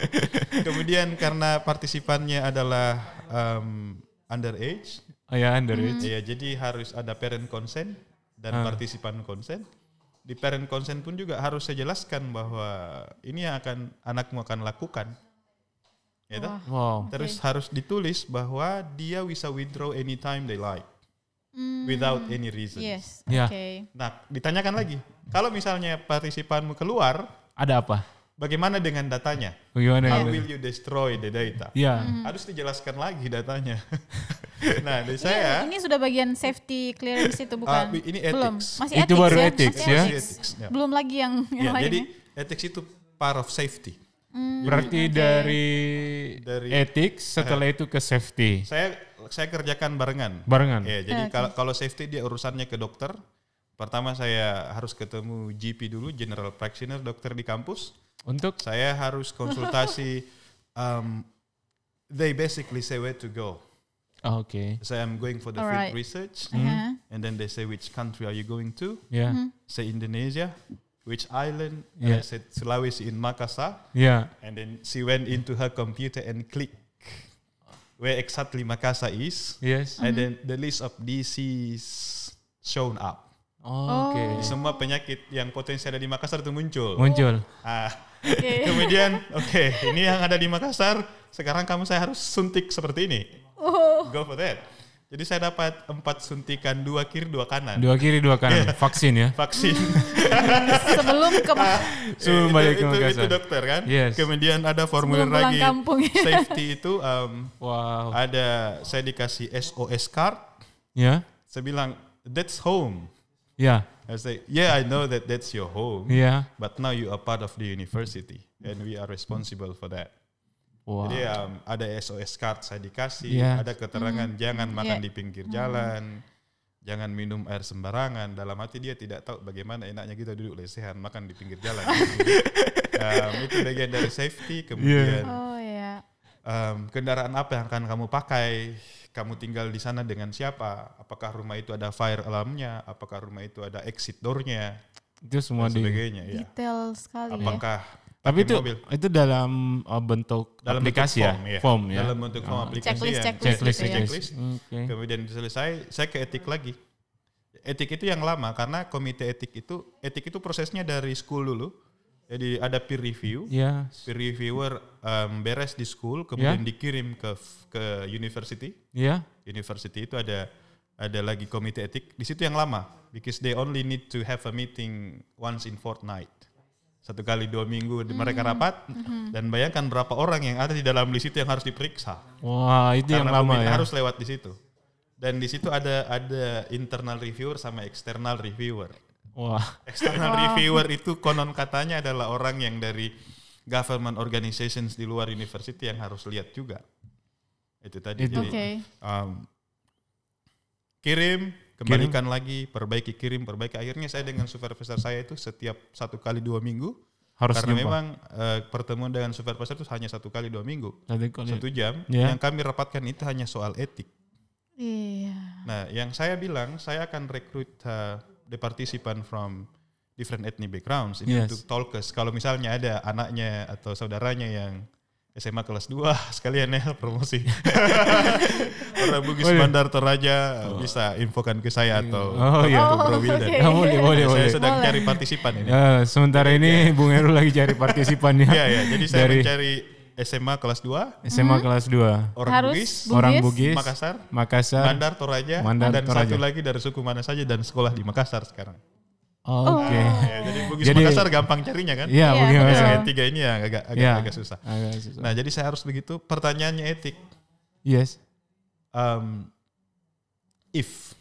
Kemudian karena partisipannya adalah um, underage, ya underage hmm. ya jadi harus ada parent consent dan hmm. partisipan consent di parent consent pun juga harus saya jelaskan bahwa ini yang akan anakmu akan lakukan. Ya Wow. Terus okay. harus ditulis bahwa dia bisa withdraw anytime they like. hmm. Without any reason. Yes. Yeah. Okay. Nah, ditanyakan lagi. Kalau misalnya partisipanmu keluar, ada apa? Bagaimana dengan datanya? Bagaimana How will you destroy the data? Ya. Hmm. Harus dijelaskan lagi datanya. nah, iya, ini, saya ini, sudah bagian safety clearance itu ah, bukan? Uh, ini ethics. Belum. Masih itu ethics, baru ya? ethics Masih ya. Ethics. ya. Belum lagi yang, ya, yang ya, Jadi ethics itu part of safety. Hmm. Berarti okay. dari dari ethics setelah uh, itu ke safety. Saya saya kerjakan barengan. Barengan. Ya, jadi okay. kalau kalau safety dia urusannya ke dokter, Pertama saya harus ketemu GP dulu, General Practitioner dokter di kampus. Untuk saya harus konsultasi. um, they basically say where to go. Oh, okay. saya so I'm going for the All field right. research, uh-huh. mm-hmm. and then they say which country are you going to? Yeah. Mm-hmm. Say Indonesia, which island? Yeah. And I said Sulawesi in Makassar. Yeah. And then she went into her computer and click where exactly Makassar is. Yes. Mm-hmm. And then the list of DCs shown up. Oh, oh, Oke. Okay. Semua penyakit yang potensi ada di Makassar itu muncul. Muncul. Ah. Okay. Kemudian, oke, okay, ini yang ada di Makassar. Sekarang kamu saya harus suntik seperti ini. Oh. Go for that. Jadi saya dapat empat suntikan dua kiri dua kanan. Dua kiri dua kanan. Yeah. Vaksin ya. Vaksin. Sebelum ke ah, Sebelum itu, ke Makassar. Itu, dokter kan. Yes. Kemudian ada formulir lagi. Kampung. Safety itu um, wow. ada saya dikasih SOS card. Ya. Yeah. Saya bilang that's home. Yeah. I say, yeah, I know that that's your home. Yeah. But now you are part of the university, and we are responsible for that. Wow. Jadi um, ada SOS card saya dikasih, yeah. ada keterangan mm. jangan yeah. makan di pinggir mm. jalan, jangan minum air sembarangan. Dalam hati dia tidak tahu bagaimana enaknya kita duduk lesehan makan di pinggir jalan. um, itu bagian dari safety. Kemudian yeah. oh, yeah. um, kendaraan apa yang akan kamu pakai? kamu tinggal di sana dengan siapa, apakah rumah itu ada fire alarmnya, apakah rumah itu ada exit doornya, itu semua di sebagainya, di ya. detail sekali. Ya. Apakah ya. Tapi itu itu dalam uh, bentuk dalam aplikasi bentuk ya? form, ya? form ya. Dalam bentuk form oh. aplikasi checklist, iya. gitu ya. Checklist, checklist, gitu checklist. checklist. Okay. Kemudian selesai, saya ke etik lagi. Etik itu yang lama karena komite etik itu etik itu prosesnya dari school dulu jadi ada peer review. Yes. Peer reviewer um, beres di school kemudian yeah. dikirim ke ke university. Yeah. University itu ada ada lagi komite etik di situ yang lama because they only need to have a meeting once in fortnight. Satu kali dua minggu -hmm. mereka rapat -hmm. dan bayangkan berapa orang yang ada di dalam di situ yang harus diperiksa. Wah, itu Karena yang lama ya. harus lewat di situ. Dan di situ ada ada internal reviewer sama external reviewer. Wah. External Wah. reviewer itu konon katanya adalah orang yang dari government organizations di luar university yang harus lihat juga. Itu tadi. Itu. Jadi, okay. um, kirim, kembalikan kirim. lagi, perbaiki, kirim, perbaiki. Akhirnya saya dengan supervisor saya itu setiap satu kali dua minggu. Harus karena jumpa. memang uh, pertemuan dengan supervisor itu hanya satu kali dua minggu, satu jam. Yeah. Yang kami rapatkan itu hanya soal etik. Iya. Nah, yang saya bilang saya akan rekrut uh, the participant from different ethnic backgrounds ini yes. untuk talkers kalau misalnya ada anaknya atau saudaranya yang SMA kelas 2 sekalian ya promosi. Para Bugis oh, Bandar Toraja oh. bisa infokan ke saya atau oh, iya. Oh, Bro Wildan. Okay. Oh, boleh, boleh, saya boleh. sedang cari partisipan ini. Uh, sementara ini ya. Bung Heru lagi cari partisipannya. ya ya. Jadi saya dari... mencari SMA kelas 2. SMA hmm. kelas 2. Orang Harus Bugis, orang Bugis, Makassar, Makassar, Mandar Toraja, Mandar dan Toraja. satu lagi dari suku mana saja dan sekolah di Makassar sekarang. Oh, Oke. Okay. Ya, jadi Bugis jadi, Makassar gampang carinya kan? Iya, ya, Bugis Makassar. Ya, tiga ini ya agak agak, ya, agak, susah. agak susah. Nah, jadi saya harus begitu. Pertanyaannya etik. Yes. Um, if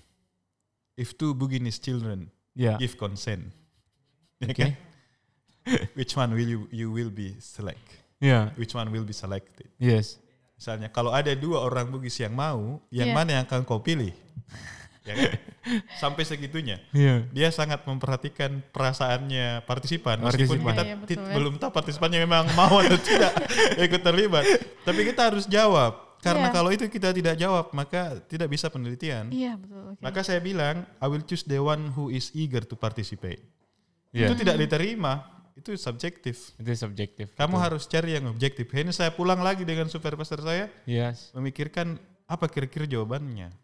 if two Buginese children yeah. give consent, okay. Ya okay. Kan? which one will you you will be select? yeah. which one will be selected. Yes. Misalnya kalau ada dua orang Bugis yang mau, yang yeah. mana yang akan kau pilih? ya kan? Sampai segitunya. Yeah. Dia sangat memperhatikan perasaannya partisipan, meskipun kita yeah, iya, betul, belum tahu partisipannya memang mau atau tidak ikut terlibat. Tapi kita harus jawab. Karena yeah. kalau itu kita tidak jawab, maka tidak bisa penelitian. Iya, yeah, betul. Okay. Maka saya bilang, I will choose the one who is eager to participate. Yeah. Itu tidak diterima itu subjektif. Itu subjektif. Kamu betul. harus cari yang objektif. Ini saya pulang lagi dengan supervisor saya, yes. memikirkan apa kira-kira jawabannya.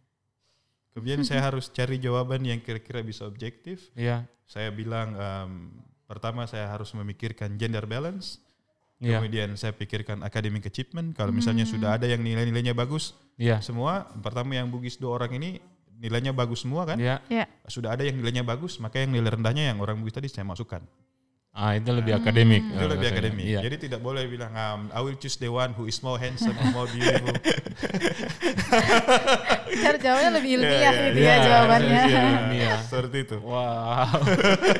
Kemudian saya harus cari jawaban yang kira-kira bisa objektif. Yeah. Saya bilang um, pertama saya harus memikirkan gender balance. Yeah. Kemudian saya pikirkan academic achievement. Kalau misalnya hmm. sudah ada yang nilai-nilainya bagus, yeah. semua pertama yang bugis dua orang ini nilainya bagus semua kan? Yeah. Yeah. Sudah ada yang nilainya bagus, maka yang nilai rendahnya yang orang bugis tadi saya masukkan. Ah itu lebih hmm. akademik. Itu lebih rasanya. akademik. Iya. Jadi tidak boleh bilang um, I will choose the one who is more handsome and more beautiful. Cara jawabnya lebih ilmiah yeah, iya, gitu yeah, ya iya. Iya, jawabannya. ilmiah. Seperti itu. Wow.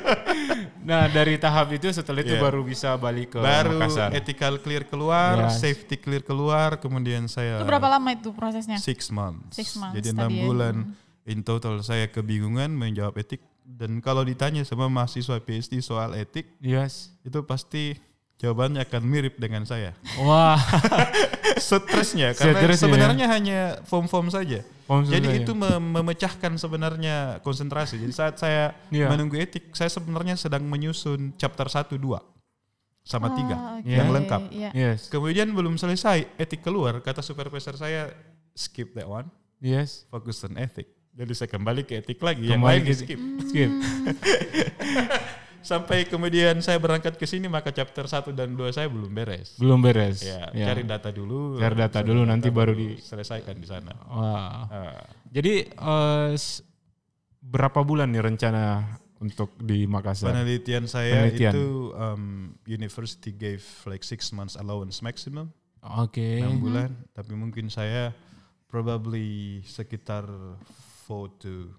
nah dari tahap itu setelah itu yeah. baru bisa balik ke baru Makassar. ethical clear keluar, yes. safety clear keluar, kemudian saya. Itu berapa lama itu prosesnya? Six months. Six months. Jadi enam ya. bulan. Hmm. In total saya kebingungan menjawab etik dan kalau ditanya sama mahasiswa PhD soal etik, yes, itu pasti jawabannya akan mirip dengan saya. Wah, stresnya karena Stresnya ya. sebenarnya ya? hanya form-form saja. Form Jadi saja. itu ya. memecahkan sebenarnya konsentrasi. Jadi saat saya yeah. menunggu etik, saya sebenarnya sedang menyusun chapter 1 2 sama ah, tiga okay. yang lengkap. Iya. Yes. Kemudian belum selesai etik keluar, kata supervisor saya skip that one. Yes. Fokus on etik. Lalu saya kembali ke etik lagi, kembali yang lain di skip. skip. Hmm. Sampai kemudian saya berangkat ke sini maka chapter 1 dan 2 saya belum beres. Belum beres. Ya, ya. cari data dulu. Cari data dulu data nanti baru diselesaikan di sana. Wow. Uh. Ah. Jadi uh, berapa bulan nih rencana untuk di Makassar? Penelitian saya Penelitian. itu um, university gave like six months allowance maximum. Oke. Okay. 6 hmm. bulan, hmm. tapi mungkin saya probably sekitar four to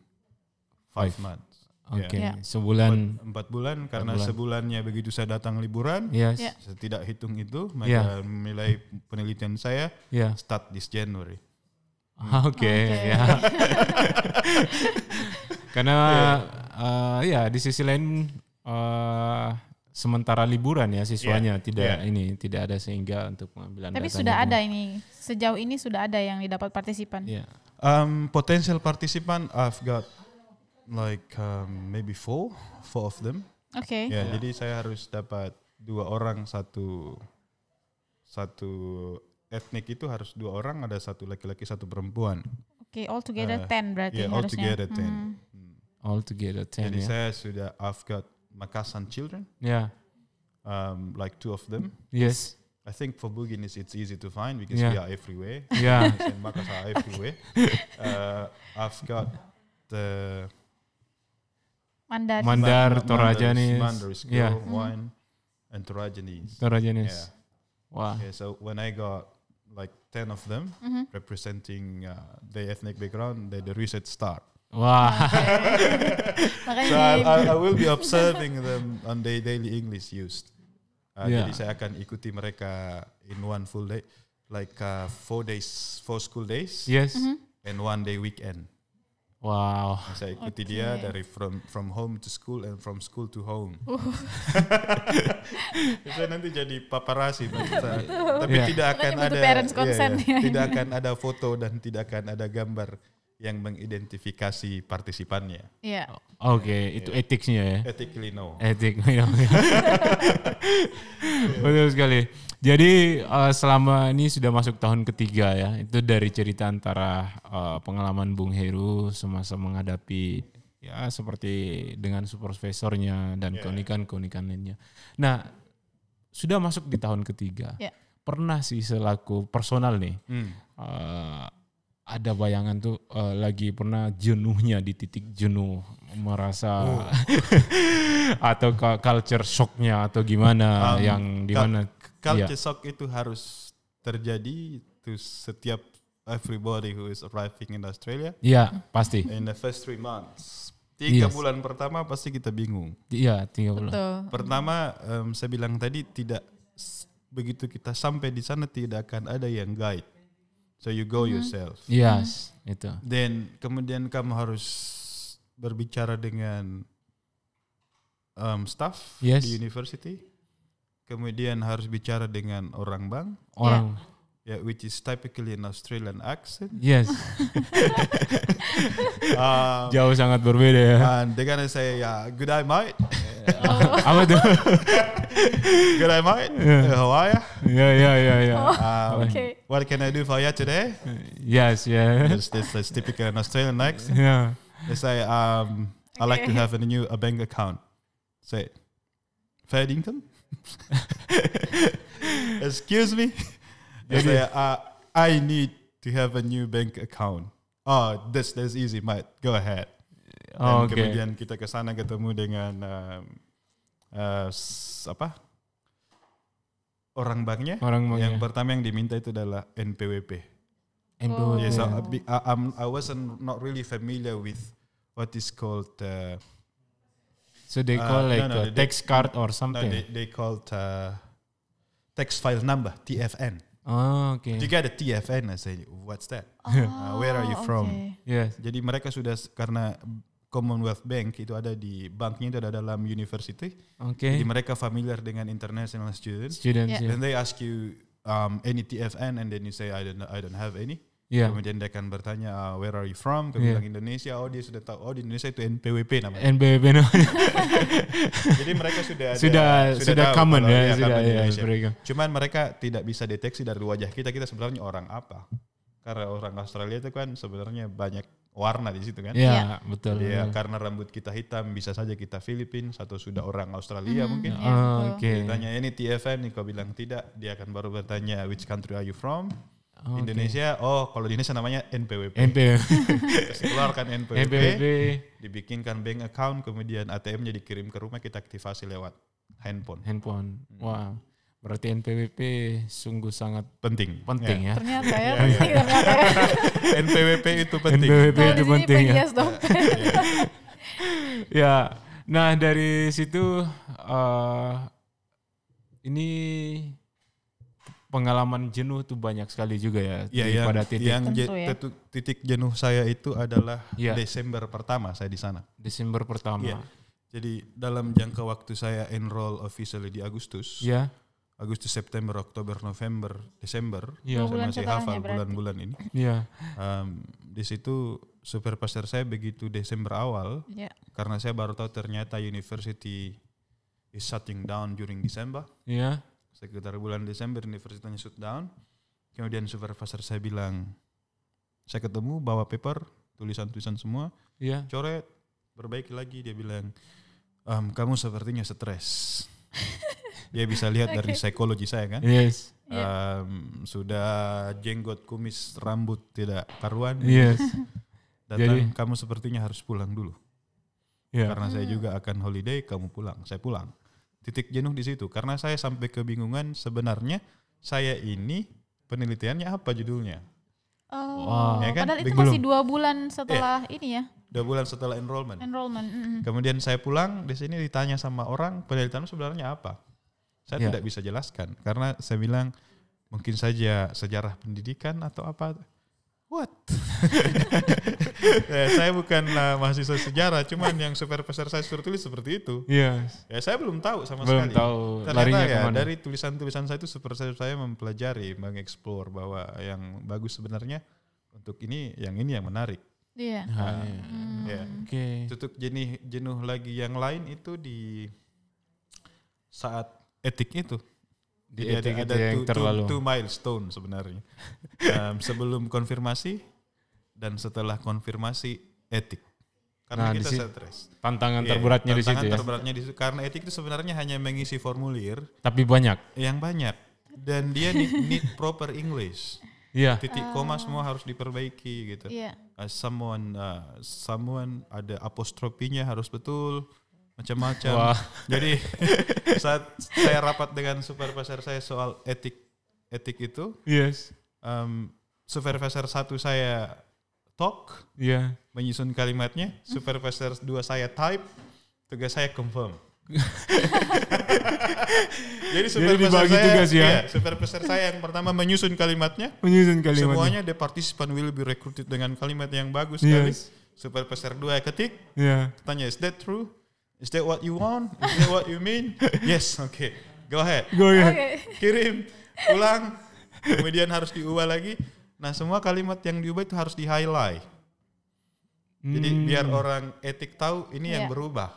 five, five. months. Oke, okay. yeah. sebulan empat, empat bulan karena bulan. sebulannya begitu saya datang liburan, yes. yeah. saya tidak hitung itu, maka yeah. nilai penelitian saya yeah. start this January. Oke, ah, okay, okay. yeah. Karena yeah. uh, ya di sisi lain uh, sementara liburan ya siswanya yeah. tidak yeah. ini tidak ada sehingga untuk pengambilan. Tapi sudah ada ini sejauh ini sudah ada yang didapat partisipan. Yeah. Um, potential participant, I've got like um, maybe four, four of them. Oke. Okay. Ya, yeah. jadi saya harus dapat dua orang satu satu etnik itu harus dua orang ada satu laki-laki satu perempuan. Oke, okay, all together uh, ten berarti yeah, all harusnya. together ten. Hmm. hmm. All together ten. Jadi yeah. saya sudah I've got Makassan children. Yeah. Um, like two of them. Yes. I think for beginners it's easy to find because yeah. we are everywhere. Yeah, and Maccas are everywhere. uh, I've got the Mandar, Mandar, Torajanis, Mandar is yeah. Mm. wine, and Torajanis. Torajanis. Yeah. Wow. Yeah, so when I got like ten of them mm-hmm. representing uh, their ethnic background, the, the research start. Wow. so I, I, I, will be observing them on their daily English used. Uh, yeah. Jadi saya akan ikuti mereka in one full day, like uh, four days, four school days, yes, mm -hmm. and one day weekend. Wow. Nah, saya ikuti okay. dia dari from from home to school and from school to home. Uh. saya nanti jadi paparasi Tapi yeah. tidak akan ada yeah, iya, iya. yeah. tidak akan ada foto dan tidak akan ada gambar yang mengidentifikasi partisipannya. Iya. Yeah. Oke, okay, itu iya. etiknya ya. Etically no. Etik. No. Iya. Betul sekali. Jadi uh, selama ini sudah masuk tahun ketiga ya. Itu dari cerita antara uh, pengalaman Bung Heru semasa menghadapi ya seperti dengan supervisornya dan iya. keunikan-keunikan lainnya. Nah, sudah masuk di tahun ketiga. Yeah. Pernah sih selaku personal nih. Hmm. Uh, ada bayangan tuh uh, lagi pernah jenuhnya di titik jenuh merasa oh. atau culture shocknya atau gimana um, yang mana culture iya. shock itu harus terjadi to setiap everybody who is arriving in Australia. ya pasti. In the first three months, tiga yes. bulan pertama pasti kita bingung. Iya yeah, tiga bulan. Betul. Pertama um, saya bilang tadi tidak begitu kita sampai di sana tidak akan ada yang guide So you go hmm. yourself. Yes, hmm. itu. Then kemudian kamu harus berbicara dengan um, staff yes. di university. Kemudian harus bicara dengan orang bank. Orang. Yeah. yeah, which is typically an Australian accent. Yes. um, Jauh sangat berbeda ya. And they're gonna say, yeah, good day, mate. Apa tuh? good day, mate. Yeah. How are you? Ya? yeah, yeah, yeah, yeah. Um, okay. What can I do for you today? Uh, yes, yeah. This, this is typical in Australian next. Yeah. They say, um, okay. I like to have a new a bank account. Say, fair income? Excuse me? They say, uh, I need to have a new bank account. Oh, this this easy, mate. Go ahead. Oh, okay. kemudian kita ke sana ketemu dengan um, uh, apa? orang banknya. Orang banknya. Yang pertama yang diminta itu adalah NPWP. NPWP. Oh. Yes, yeah, so I, I'm, I wasn't not really familiar with what is called. Uh, so they uh, call uh, like no, no, a tax card or something. No, they, they called uh, tax file number TFN. Oh, ah, okay. you get a TFN, I say, what's that? Oh, uh, where are you okay. from? Yes. Jadi mereka sudah karena Commonwealth Bank itu ada di banknya itu ada dalam university. Okay. Jadi mereka familiar dengan international students. Students. Yeah. Then ya. they ask you um, any TFN and then you say I don't I don't have any. Yeah. Kemudian dia akan bertanya uh, where are you from? Kau yeah. bilang Indonesia. Oh dia sudah tahu. Oh di Indonesia itu NPWP namanya. NPWP No. Jadi mereka sudah ada, sudah sudah, common ya, iya, ya sudah ya, mereka. Cuman mereka tidak bisa deteksi dari wajah kita kita sebenarnya orang apa. Karena orang Australia itu kan sebenarnya banyak warna di situ kan. Iya, yeah, betul. Ya, karena rambut kita hitam bisa saja kita Filipin, atau sudah orang Australia hmm, mungkin. Yeah, iya, oh, Oke. Okay. Ditanya ini TFM nih kau bilang tidak, dia akan baru bertanya which country are you from? Oh, Indonesia, oh kalau di Indonesia namanya NPWP. NPWP. keluarkan NPWP, NPWP, dibikinkan bank account, kemudian ATM-nya dikirim ke rumah kita aktivasi lewat handphone. Handphone, hmm. wow. Berarti NPWP sungguh sangat penting. Penting ya. ya. Ternyata ya. penting, ya. NPWP itu penting. NPWP Kalo itu penting ya. ya. Nah, dari situ uh, ini pengalaman jenuh tuh banyak sekali juga ya, ya di, pada titik yang je, ya. titik jenuh saya itu adalah ya. Desember pertama saya di sana. Desember pertama. Ya. Jadi dalam jangka waktu saya enroll officially di Agustus, ya Agustus, September, Oktober, November, Desember, yeah. saya masih hafal bulan-bulan ini. Yeah. Iya. Um, di situ super supervisor saya begitu Desember awal, yeah. karena saya baru tahu ternyata university is shutting down during Desember. Yeah. Sekitar bulan Desember universitasnya shut down. Kemudian super supervisor saya bilang, saya ketemu bawa paper, tulisan-tulisan semua, yeah. coret, perbaiki lagi. Dia bilang, um, kamu sepertinya stres. dia bisa lihat dari psikologi saya kan. Yes. Um, sudah jenggot, kumis, rambut tidak karuan. Yes. Datang Jadi, kamu sepertinya harus pulang dulu. Yeah. Karena saya hmm. juga akan holiday, kamu pulang. Saya pulang. Titik jenuh di situ karena saya sampai kebingungan sebenarnya saya ini penelitiannya apa judulnya? Oh, wow. ya kan? padahal itu masih dua bulan setelah yeah. ini ya. Dua bulan setelah enrollment. Enrollment. Mm -hmm. Kemudian saya pulang di sini ditanya sama orang penelitian sebenarnya apa? Saya yeah. tidak bisa jelaskan karena saya bilang mungkin saja sejarah pendidikan atau apa. What? ya, saya bukanlah mahasiswa sejarah, cuman yang supervisor saya suruh tulis seperti itu. Iya. Yes. Ya saya belum tahu sama belum sekali. tahu. Ternyata larinya ya kemana? dari tulisan-tulisan saya itu supervisor saya mempelajari, mengeksplor bahwa yang bagus sebenarnya untuk ini, yang ini yang menarik. Iya. Yeah. Nah, yeah. Ya. Hmm. ya Oke. Okay. Tutup jenuh jenuh lagi yang lain itu di saat etik itu. Di Jadi etik ada, yang two, terlalu. Two, two milestone sebenarnya. um, sebelum konfirmasi dan setelah konfirmasi etik. Karena nah, kita stres. Tantangan yeah, terberatnya di situ. Tantangan ya. terberatnya ya? di situ karena etik itu sebenarnya hanya mengisi formulir. Tapi banyak. Yang banyak dan dia need, proper English. Yeah. Titik koma ah. semua harus diperbaiki gitu. Yeah. Uh, someone uh, someone ada apostrofinya harus betul macam-macam. Jadi saat saya rapat dengan supervisor saya soal etik etik itu, yes. Um, supervisor satu saya talk, yeah. menyusun kalimatnya, supervisor dua saya type, tugas saya confirm. Jadi supervisor Jadi saya, tugas ya. ya supervisor saya yang pertama menyusun kalimatnya. Menyusun kalimatnya. Semuanya the participant will be recruited dengan kalimat yang bagus yes. sekali. Supervisor dua ketik. Yeah. Tanya is that true? Is that what you want? Is that what you mean? yes, oke. Okay. Go ahead. Go ahead. Okay. Kirim, pulang, kemudian harus diubah lagi. Nah, semua kalimat yang diubah itu harus di-highlight. Hmm. Jadi biar orang etik tahu ini yeah. yang iya. berubah.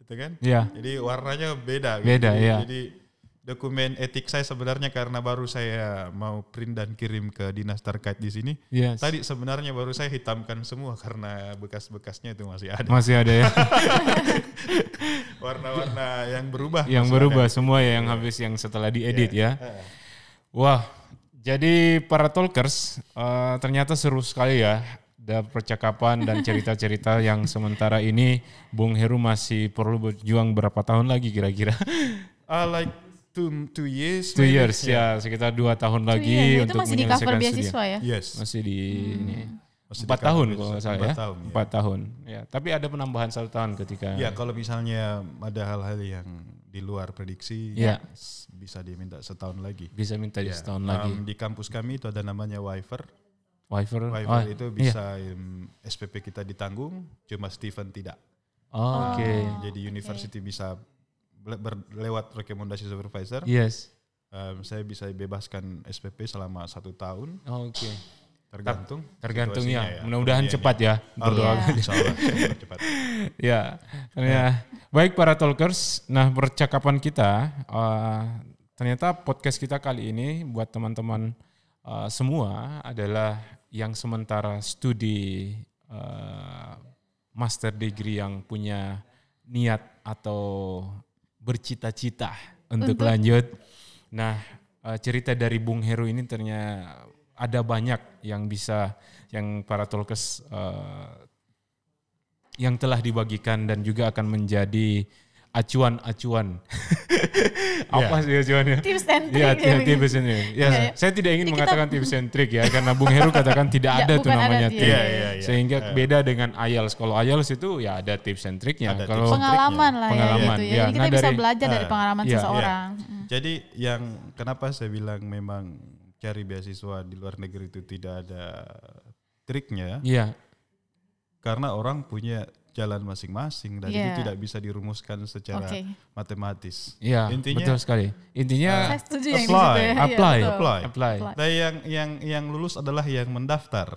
Gitu kan? Iya. Yeah. Jadi warnanya beda gitu. Beda, ya. Yeah. Jadi dokumen etik saya sebenarnya karena baru saya mau print dan kirim ke dinas terkait di sini. Yes. Tadi sebenarnya baru saya hitamkan semua karena bekas-bekasnya itu masih ada. Masih ada ya. Warna-warna yang berubah. Yang berubah ada. semua ya yang habis yang setelah diedit yeah. ya. Iya. Wah, jadi para talkers uh, ternyata seru sekali ya ada percakapan dan cerita-cerita yang sementara ini Bung Heru masih perlu berjuang berapa tahun lagi kira-kira? Uh, like two, two years. Two years ya, yeah. sekitar dua tahun two lagi years. untuk itu masih di cover beasiswa ya? Yes. Masih di hmm. Masih empat tahun kalau nggak salah ya. Tahun, ya. Empat tahun. Ya, tapi ada penambahan satu tahun ketika. Ya, kalau misalnya ada hal-hal yang di luar prediksi, ya. bisa diminta setahun lagi. Bisa minta ya. setahun um, lagi. Di kampus kami itu ada namanya waiver. Waiver, waiver oh, ah, itu iya. bisa um, SPP kita ditanggung, cuma Steven tidak. Oh, Oke. Okay. Um, jadi okay. university bisa lewat rekomendasi supervisor. Yes. Um, saya bisa bebaskan SPP selama satu tahun. Oh, Oke. Okay. Tergantung. Tergantung ya. ya. Mudah-mudahan iya, iya. cepat ya. Berdoa. Oh, ya. cepat. ya. Ya. Baik para talkers. Nah percakapan kita uh, ternyata podcast kita kali ini buat teman-teman uh, semua adalah yang sementara studi uh, master degree yang punya niat atau bercita-cita untuk, untuk lanjut. Nah, eh, cerita dari Bung Heru ini ternyata ada banyak yang bisa yang para tolkes uh, yang telah dibagikan dan juga akan menjadi acuan-acuan. Apa ya. sih acuannya? Tips and trick. Ya, ya tips and trick. Ya, yeah, yeah. Saya tidak ingin mengatakan tips and trick ya, karena Bung Heru katakan tidak ada tuh namanya tips. ya. Sehingga yeah. beda dengan IELTS. Kalau IELTS itu ya ada tips and Ada Kalau pengalaman lah pengalaman. ya. Gitu ya. ya. nah, kita dari, bisa belajar uh, dari iya. pengalaman yeah, seseorang. Yeah. Hmm. Jadi yang kenapa saya bilang memang cari beasiswa di luar negeri itu tidak ada triknya. Iya. Yeah. Karena orang punya jalan masing-masing dan yeah. itu iya. tidak bisa dirumuskan secara okay. matematis. Iya. Yeah, intinya betul sekali. Intinya uh, apply, ya. iya, apply, apply, apply. Nah, yang yang yang lulus adalah yang mendaftar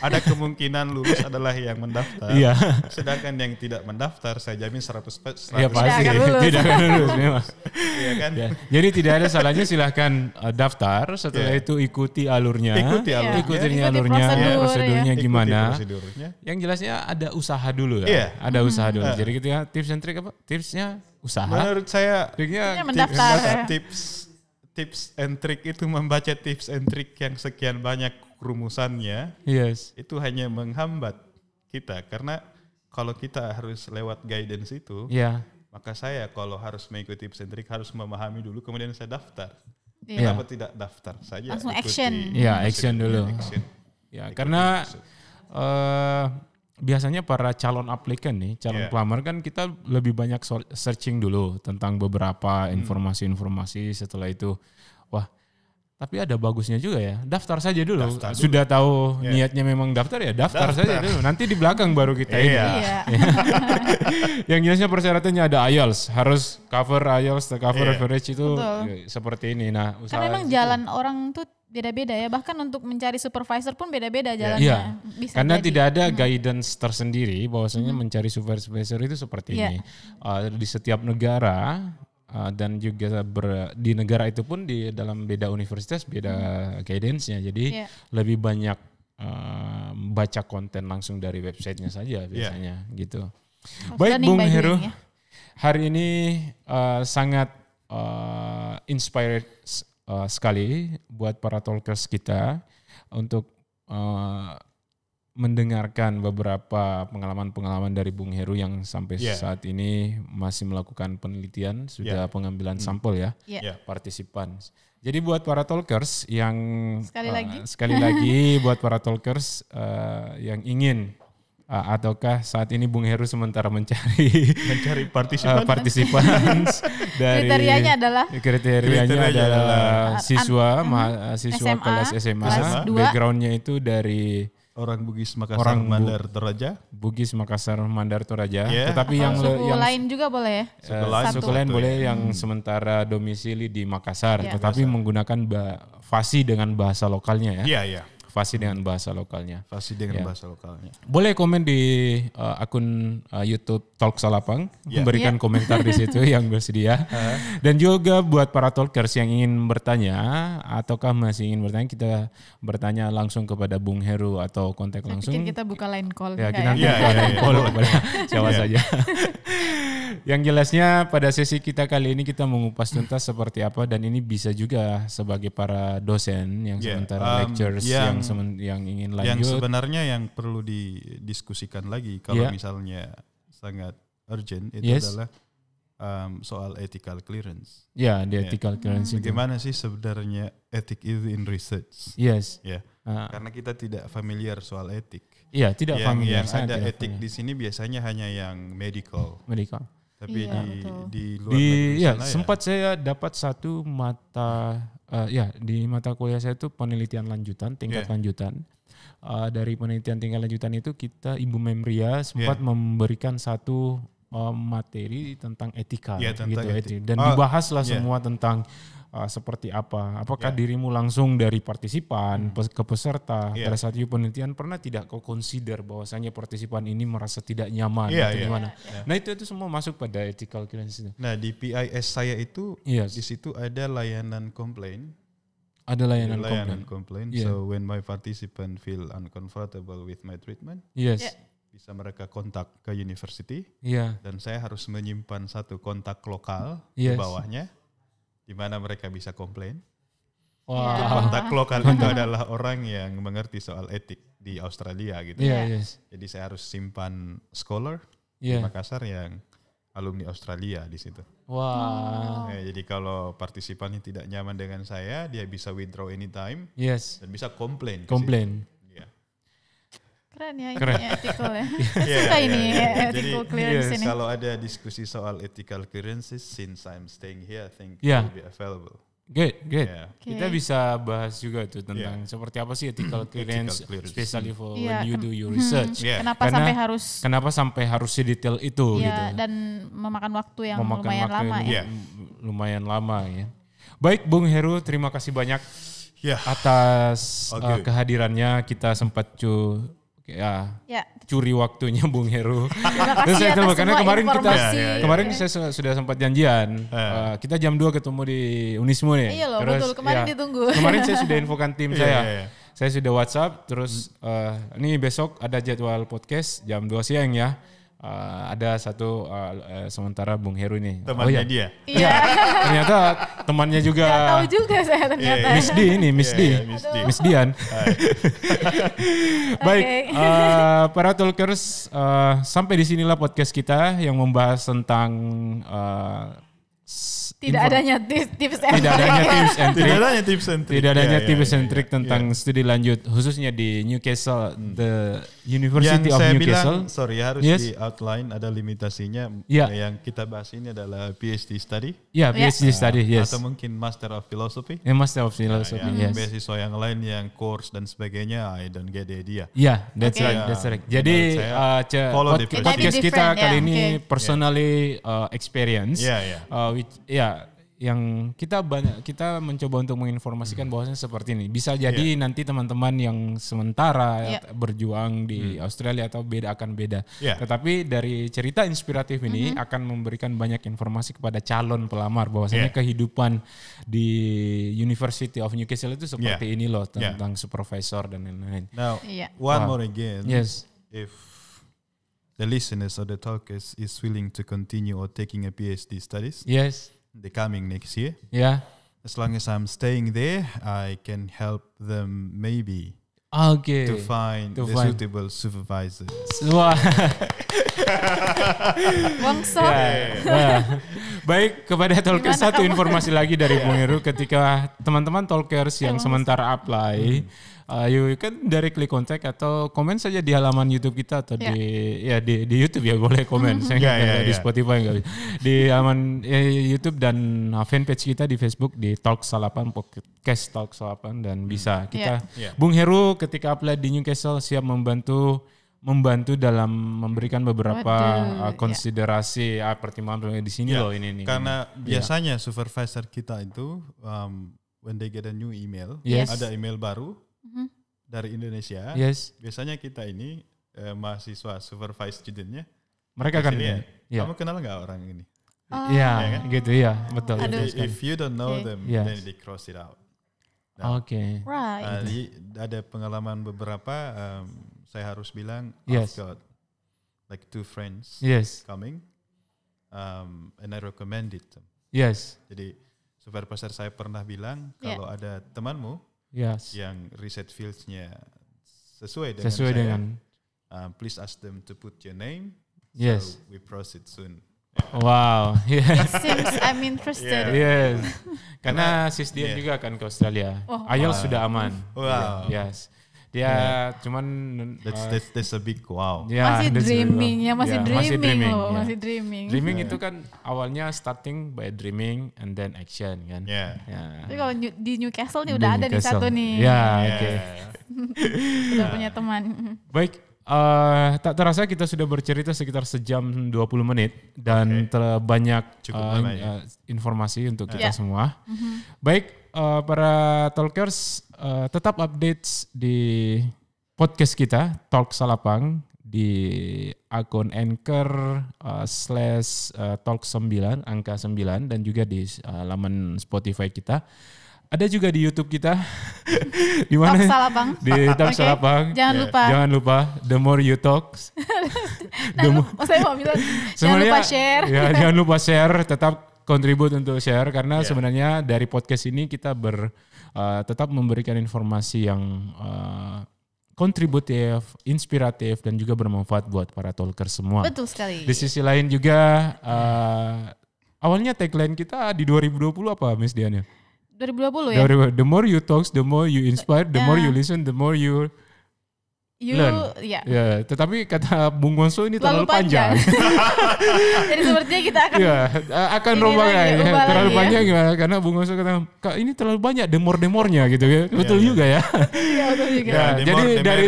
ada kemungkinan lulus adalah yang mendaftar. Iya. Sedangkan yang tidak mendaftar saya jamin 100 100 Iya pasti. Tidak akan lulus. memang. Iya, iya kan? Ya. Jadi tidak ada salahnya silahkan eh, daftar setelah yeah. itu ikuti alurnya. Ikuti iya. alurnya. Ya. Ikuti yeah. alurnya, ikuti prosedur, ya. prosedurnya ya. gimana. Ikuti prosedurnya. Yang jelasnya ada usaha dulu ya. Yeah. Ada hmm. usaha dulu. Uh. Jadi ya tips and trick apa? Tipsnya usaha. Menurut saya triknya mendaftar. Tips, tips tips and trick itu membaca tips and trick yang sekian banyak rumusannya yes. itu hanya menghambat kita karena kalau kita harus lewat guidance itu yeah. maka saya kalau harus mengikuti pesentrik harus memahami dulu kemudian saya daftar yeah. kenapa yeah. tidak daftar saja langsung action ya action dulu action. ya ikuti karena eh, biasanya para calon aplikan nih calon yeah. pelamar kan kita lebih banyak searching dulu tentang beberapa hmm. informasi-informasi setelah itu wah tapi ada bagusnya juga ya. Daftar saja dulu. Daftar dulu. Sudah tahu yeah. niatnya memang daftar ya, daftar, daftar. saja dulu. Nanti di belakang baru kita ini. Iya. iya. iya. yang jelasnya persyaratannya ada IELTS, harus cover IELTS, cover yeah. average itu Betul. Ya, seperti ini. Nah, Karena memang itu. jalan orang tuh beda-beda ya. Bahkan untuk mencari supervisor pun beda-beda iya. jalannya. Yeah. Bisa Karena jadi. tidak ada hmm. guidance tersendiri bahwasanya hmm. mencari supervisor itu seperti yeah. ini. Uh, di setiap negara Ah, dan juga ber, di negara itu pun di dalam beda universitas beda hmm. cadence nya jadi yeah. lebih banyak uh, baca konten langsung dari websitenya saja iya. biasanya yeah. gitu Maksudnya baik Bung Heru ya? hari ini uh, sangat uh, inspired uh, sekali buat para talkers kita untuk uh, mendengarkan beberapa pengalaman-pengalaman dari Bung Heru yang sampai yeah. saat ini masih melakukan penelitian sudah yeah. pengambilan mm. sampel ya yeah. Iya. partisipan. Jadi buat para talkers yang sekali uh, lagi sekali lagi buat para talkers uh, yang ingin uh, ataukah saat ini Bung Heru sementara mencari mencari partisipan uh, partisipan dari kriterianya adalah kriterianya, adalah siswa an, mhm. kelas SMA, SMA. backgroundnya itu dari orang Bugis Makassar orang Mandar Toraja. Bugis Makassar Mandar Toraja. Yeah. Tetapi oh, yang suku yang lain juga boleh ya. Eh, suku lain, suku lain boleh ya. hmm. yang sementara domisili di Makassar, yeah. tetapi menggunakan bahasi dengan bahasa lokalnya ya. Iya yeah, iya. Yeah fasih dengan bahasa lokalnya. Fasih dengan ya. bahasa lokalnya. Boleh komen di uh, akun uh, YouTube Talk Salapang, yeah. memberikan yeah. komentar di situ yang bersedia. Dan juga buat para talkers yang ingin bertanya ataukah masih ingin bertanya, kita bertanya langsung kepada Bung Heru atau kontak Saya langsung. Kan kita buka line call. Ya, ya kita ya. buka ya, ya, line call kepada siapa saja. yang jelasnya pada sesi kita kali ini kita mengupas tuntas seperti apa dan ini bisa juga sebagai para dosen yang yeah. sementara um, lectures yang, yang yang semen, yang ingin lanjut. Yang sebenarnya yang perlu didiskusikan lagi kalau yeah. misalnya sangat urgent itu yes. adalah um, soal ethical clearance. Ya, yeah, yeah. ethical clearance. Bagaimana sih sebenarnya etik itu in research? Yes. Ya. Yeah. Uh, Karena kita tidak familiar soal etik. Iya, yeah, tidak yang, familiar. Yang ada etik di sini biasanya hanya yang medical. Medical. Tapi yeah, iya, di di luar di, ya, ya, sempat ya. saya dapat satu mata uh, ya di mata kuliah saya itu penelitian lanjutan tingkat yeah. lanjutan uh, dari penelitian tingkat lanjutan itu kita ibu Memria sempat yeah. memberikan satu um, materi tentang etika yeah, tentang gitu etika. dan oh, dibahaslah yeah. semua tentang uh, seperti apa? Apakah yeah. dirimu langsung dari partisipan hmm. ke peserta yeah. pada saat penelitian pernah tidak kau consider bahwasanya partisipan ini merasa tidak nyaman yeah, atau yeah. gimana? Yeah. Iya. Nah itu itu semua masuk pada ethical clearance itu. Nah di PIS saya itu yes. di situ ada layanan komplain. Ada layanan, ada layanan komplain. komplain. Yeah. So when my participant feel uncomfortable with my treatment, yes. Yeah bisa mereka kontak ke university yeah. dan saya harus menyimpan satu kontak lokal yes. di bawahnya di mana mereka bisa komplain. Wow. Kontak lokal itu adalah orang yang mengerti soal etik di Australia gitu. Yeah, yes. Ya. Iya. Jadi saya harus simpan scholar yeah. di iya. Makassar yang alumni Australia di situ. Wow. Ya, jadi kalau partisipannya tidak nyaman dengan saya, dia bisa withdraw anytime. Yes. Dan bisa komplain. Komplain. Keren ya Keren. ini ethical ya. Iya, suka yeah, ini yeah, yeah. ethical Jadi, clearance yeah, ini. Kalau ada diskusi soal ethical clearances, since I'm staying here, I think yeah. will be available. Good, good. Yeah. Okay. Kita bisa bahas juga tuh tentang yeah. seperti apa sih ethical clearance, ethical clearance. especially for yeah. when you do your research. Hmm. Yeah. Kenapa Karena, sampai harus? Kenapa sampai harus detail itu? Yeah, gitu. Dan memakan waktu yang memakan lumayan waktu lama ya. Lumayan lama ya. Baik, Bung Heru, terima kasih banyak yeah. atas okay. uh, kehadirannya. Kita sempat cu ya, ya curi waktunya Bung Heru. Terus saya ketemu karena kemarin kita ya, ya, ya. kemarin saya sudah sempat janjian. Ya. Uh, kita jam 2 ketemu di Unismo nih. Iya loh, terus, betul kemarin ya, ditunggu. Kemarin saya sudah infokan tim iya, saya. Ya, ya. Saya sudah WhatsApp terus uh, ini besok ada jadwal podcast jam 2 siang ya uh, ada satu uh, uh, sementara Bung Heru ini. Temannya oh, iya. dia. Iya. iya. ternyata temannya juga. Gak tahu juga saya ternyata. Yeah, Miss D ini, Miss yeah, D. Yeah, iya, Miss, D. Miss Dian. Baik, okay. uh, para talkers uh, sampai di sinilah podcast kita yang membahas tentang uh, tidak adanya tips, tips and tidak adanya tips and trick. Tidak adanya tips and trick. Tidak adanya iya, tips and trick tentang studi lanjut khususnya di Newcastle hmm. the University yang of saya Newcastle. Bilang, sorry, harus yes. di outline ada limitasinya. Yeah. Yang kita bahas ini adalah PhD study. Ya, yeah, PhD yeah. study, yes. Atau mungkin Master of Philosophy. Yeah, Master of Philosophy, nah, yang yes. Beasiswa yang lain yang course dan sebagainya, I don't get the idea. Ya, yeah, that's okay. right, that's ya, right. Jadi uh, podcast kita yeah. kali ini personally yeah. uh, experience. Ya, yeah, ya. Yeah. Uh, which, yeah yang kita banyak kita mencoba untuk menginformasikan hmm. bahwasanya seperti ini. Bisa iya. jadi yeah. nanti teman-teman yang sementara yeah. berjuang di hmm. Australia atau beda akan beda. Yeah. Tetapi dari cerita inspiratif ini mm -hmm. akan memberikan banyak informasi kepada calon pelamar bahwasanya yeah. kehidupan di University of Newcastle itu seperti yeah. ini loh iya. tentang yeah. supervisor dan lain-lain. Now, yeah. one more again. Yes. If the listeners or the talkers is willing to continue or taking a PhD studies. Yes. The coming next year. Yeah. As long as I'm staying there, I can help them maybe okay. to find to the find. suitable supervisor. Wah. Wangsa. Yeah, yeah, yeah. Nah. Baik, kepada Talker satu informasi lagi dari Bung Heru ketika teman-teman Talkers yang sementara apply hmm uh, kan dari klik kontak atau komen saja di halaman YouTube kita atau yeah. di ya di di YouTube ya boleh komen. Mm -hmm. Saya yeah, yeah, yeah. di ya. Spotify nggak Di halaman ya, YouTube dan uh, fanpage kita di Facebook di Talk Salapan Podcast Talk Salapan dan hmm. bisa kita yeah. Ya. Bung Heru ketika apply di Newcastle siap membantu membantu dalam memberikan beberapa Waduh, uh, ya. konsiderasi yeah. uh, pertimbangan di sini yeah. loh ini nih. Karena ini. biasanya yeah. supervisor kita itu um, when they get a new email, yes. ada email baru, Mm-hmm. dari Indonesia. Yes. Biasanya kita ini eh, mahasiswa supervised studentnya. Mereka kan ini. Ya. Kamu kenal nggak orang ini? Oh. Iya, ya, kan? gitu ya, betul. Aduh. If, you don't know okay. them, yes. then they cross it out. Nah, Oke. Okay. Right. Uh, di, ada pengalaman beberapa um, saya harus bilang yes. I've got like two friends yes. coming um, and I recommended them. Yes. Jadi supervisor saya pernah bilang yeah. kalau ada temanmu yes. yang riset fieldsnya sesuai dengan sesuai saya, uh, please ask them to put your name yes we proceed soon Wow, yes. Seems I'm interested. Yeah. Yes, karena sis dia yeah. juga akan ke Australia. Oh. IELTS wow. sudah aman. Wow. Yes. Ya, yeah. cuman that's, eh, that's that's a big wow. Yeah, masih dreaming ya masih yeah, ya, ya, dreaming masih dreaming, yeah. Ya. masih dreaming. Dreaming yeah. itu kan awalnya starting by dreaming and then action kan. ya Yeah. yeah. Tapi kalau di Newcastle nih udah Newcastle. ada di satu nih. Ya, oke. Okay. udah punya teman. Baik, Uh, tak terasa kita sudah bercerita sekitar sejam 20 menit dan okay. terbanyak Cukup uh, uh, informasi untuk yeah. kita yeah. semua. Mm -hmm. Baik uh, para talkers uh, tetap updates di podcast kita Talk Salapang di akun Anchor uh, slash uh, Talk 9 angka 9 dan juga di uh, laman Spotify kita. Ada juga di YouTube kita. di mana? Talk Salapang. Di Talk okay. Salapang. Jangan yeah. lupa. Jangan lupa the more you talk. Nah, the more. Saya mau jangan lupa share. Ya, jangan lupa share, tetap kontribut untuk share karena yeah. sebenarnya dari podcast ini kita ber Eh, tetap memberikan informasi yang uh, kontributif, inspiratif, dan juga bermanfaat buat para talker semua. Betul sekali. Di sisi lain juga, uh, awalnya tagline kita di 2020 apa, Miss Diana? 2020 ya? The more you talk, the more you inspire, the nah. more you listen, the more you You, learn. Ya. Yeah. Ya. Tetapi kata Bung wonso ini terlalu, panjang. panjang. Jadi sepertinya kita akan yeah. akan rombak ya. ya. terlalu panjang ya. gimana? Karena Bung wonso kata, "Kak, ini terlalu banyak demor-demornya gitu ya." Iya, betul iya. juga ya. Iya, betul juga. Ya, jadi dari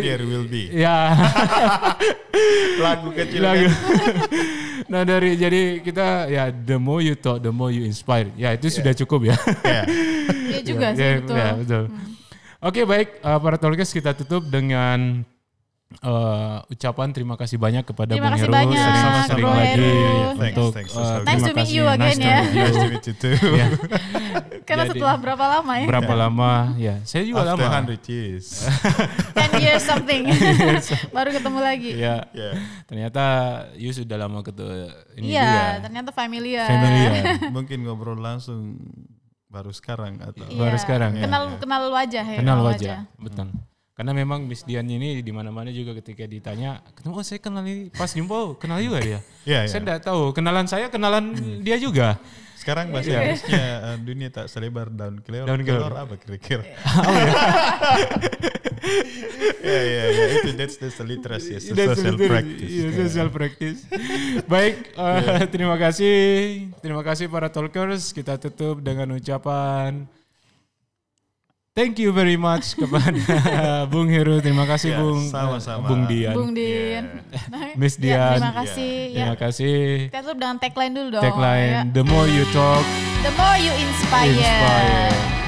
Ya. Lagu kecil. Lagu. Kan? nah, dari jadi kita ya the more you talk, the more you inspire. Ya, itu yeah. sudah cukup ya. Iya. Yeah. juga ya, sih, ya, betul. yeah, betul. Hmm. Oke, okay, baik uh, eh, para tolkes kita tutup dengan uh, ucapan terima kasih banyak kepada terima Bung Heru. Terima kasih banyak, sering lagi Heru. Ya, ya, thanks, untuk thanks, uh, nice to ya. meet you again ya. nice to meet you too. Karena setelah berapa lama ya? Berapa lama? Ya, saya juga After lama. 100 years. 10 years something. Baru ketemu lagi. Ya. Yeah. Ternyata you sudah lama ketemu Iya, yeah, ternyata familiar. Familiar. Mungkin ngobrol langsung baru sekarang atau iya. baru sekarang ya. Kenal kenal wajah ya. Kenal wajah. wajah. Betul. Hmm. Karena memang Miss Dian ini di mana-mana juga ketika ditanya, ketemu oh saya kenal ini pas jumpa oh, kenal juga dia. yeah, saya tidak iya. yeah. tahu kenalan saya kenalan hmm. dia juga. Sekarang bahasa iya. Inggrisnya eh, dunia tak selebar daun kelor. Daun kelor apa kira-kira? oh ya. ya ya itu that's that's the literacy, yes. the social practice. Yeah, yeah. social practice. Baik, uh, eh, yeah. terima kasih, terima kasih para talkers. Kita tutup dengan ucapan. Thank you very much kepada Bung Heru. Terima kasih yeah, Bung sama-sama. Bung Dian. Bung Dian. Yeah. Ya. Miss ya, Dian. Yeah, terima kasih. Yeah. Ya. Terima kasih. Kita tutup dengan tagline dulu dong. Tagline, Yeah. the more you talk, the more you inspire. inspire.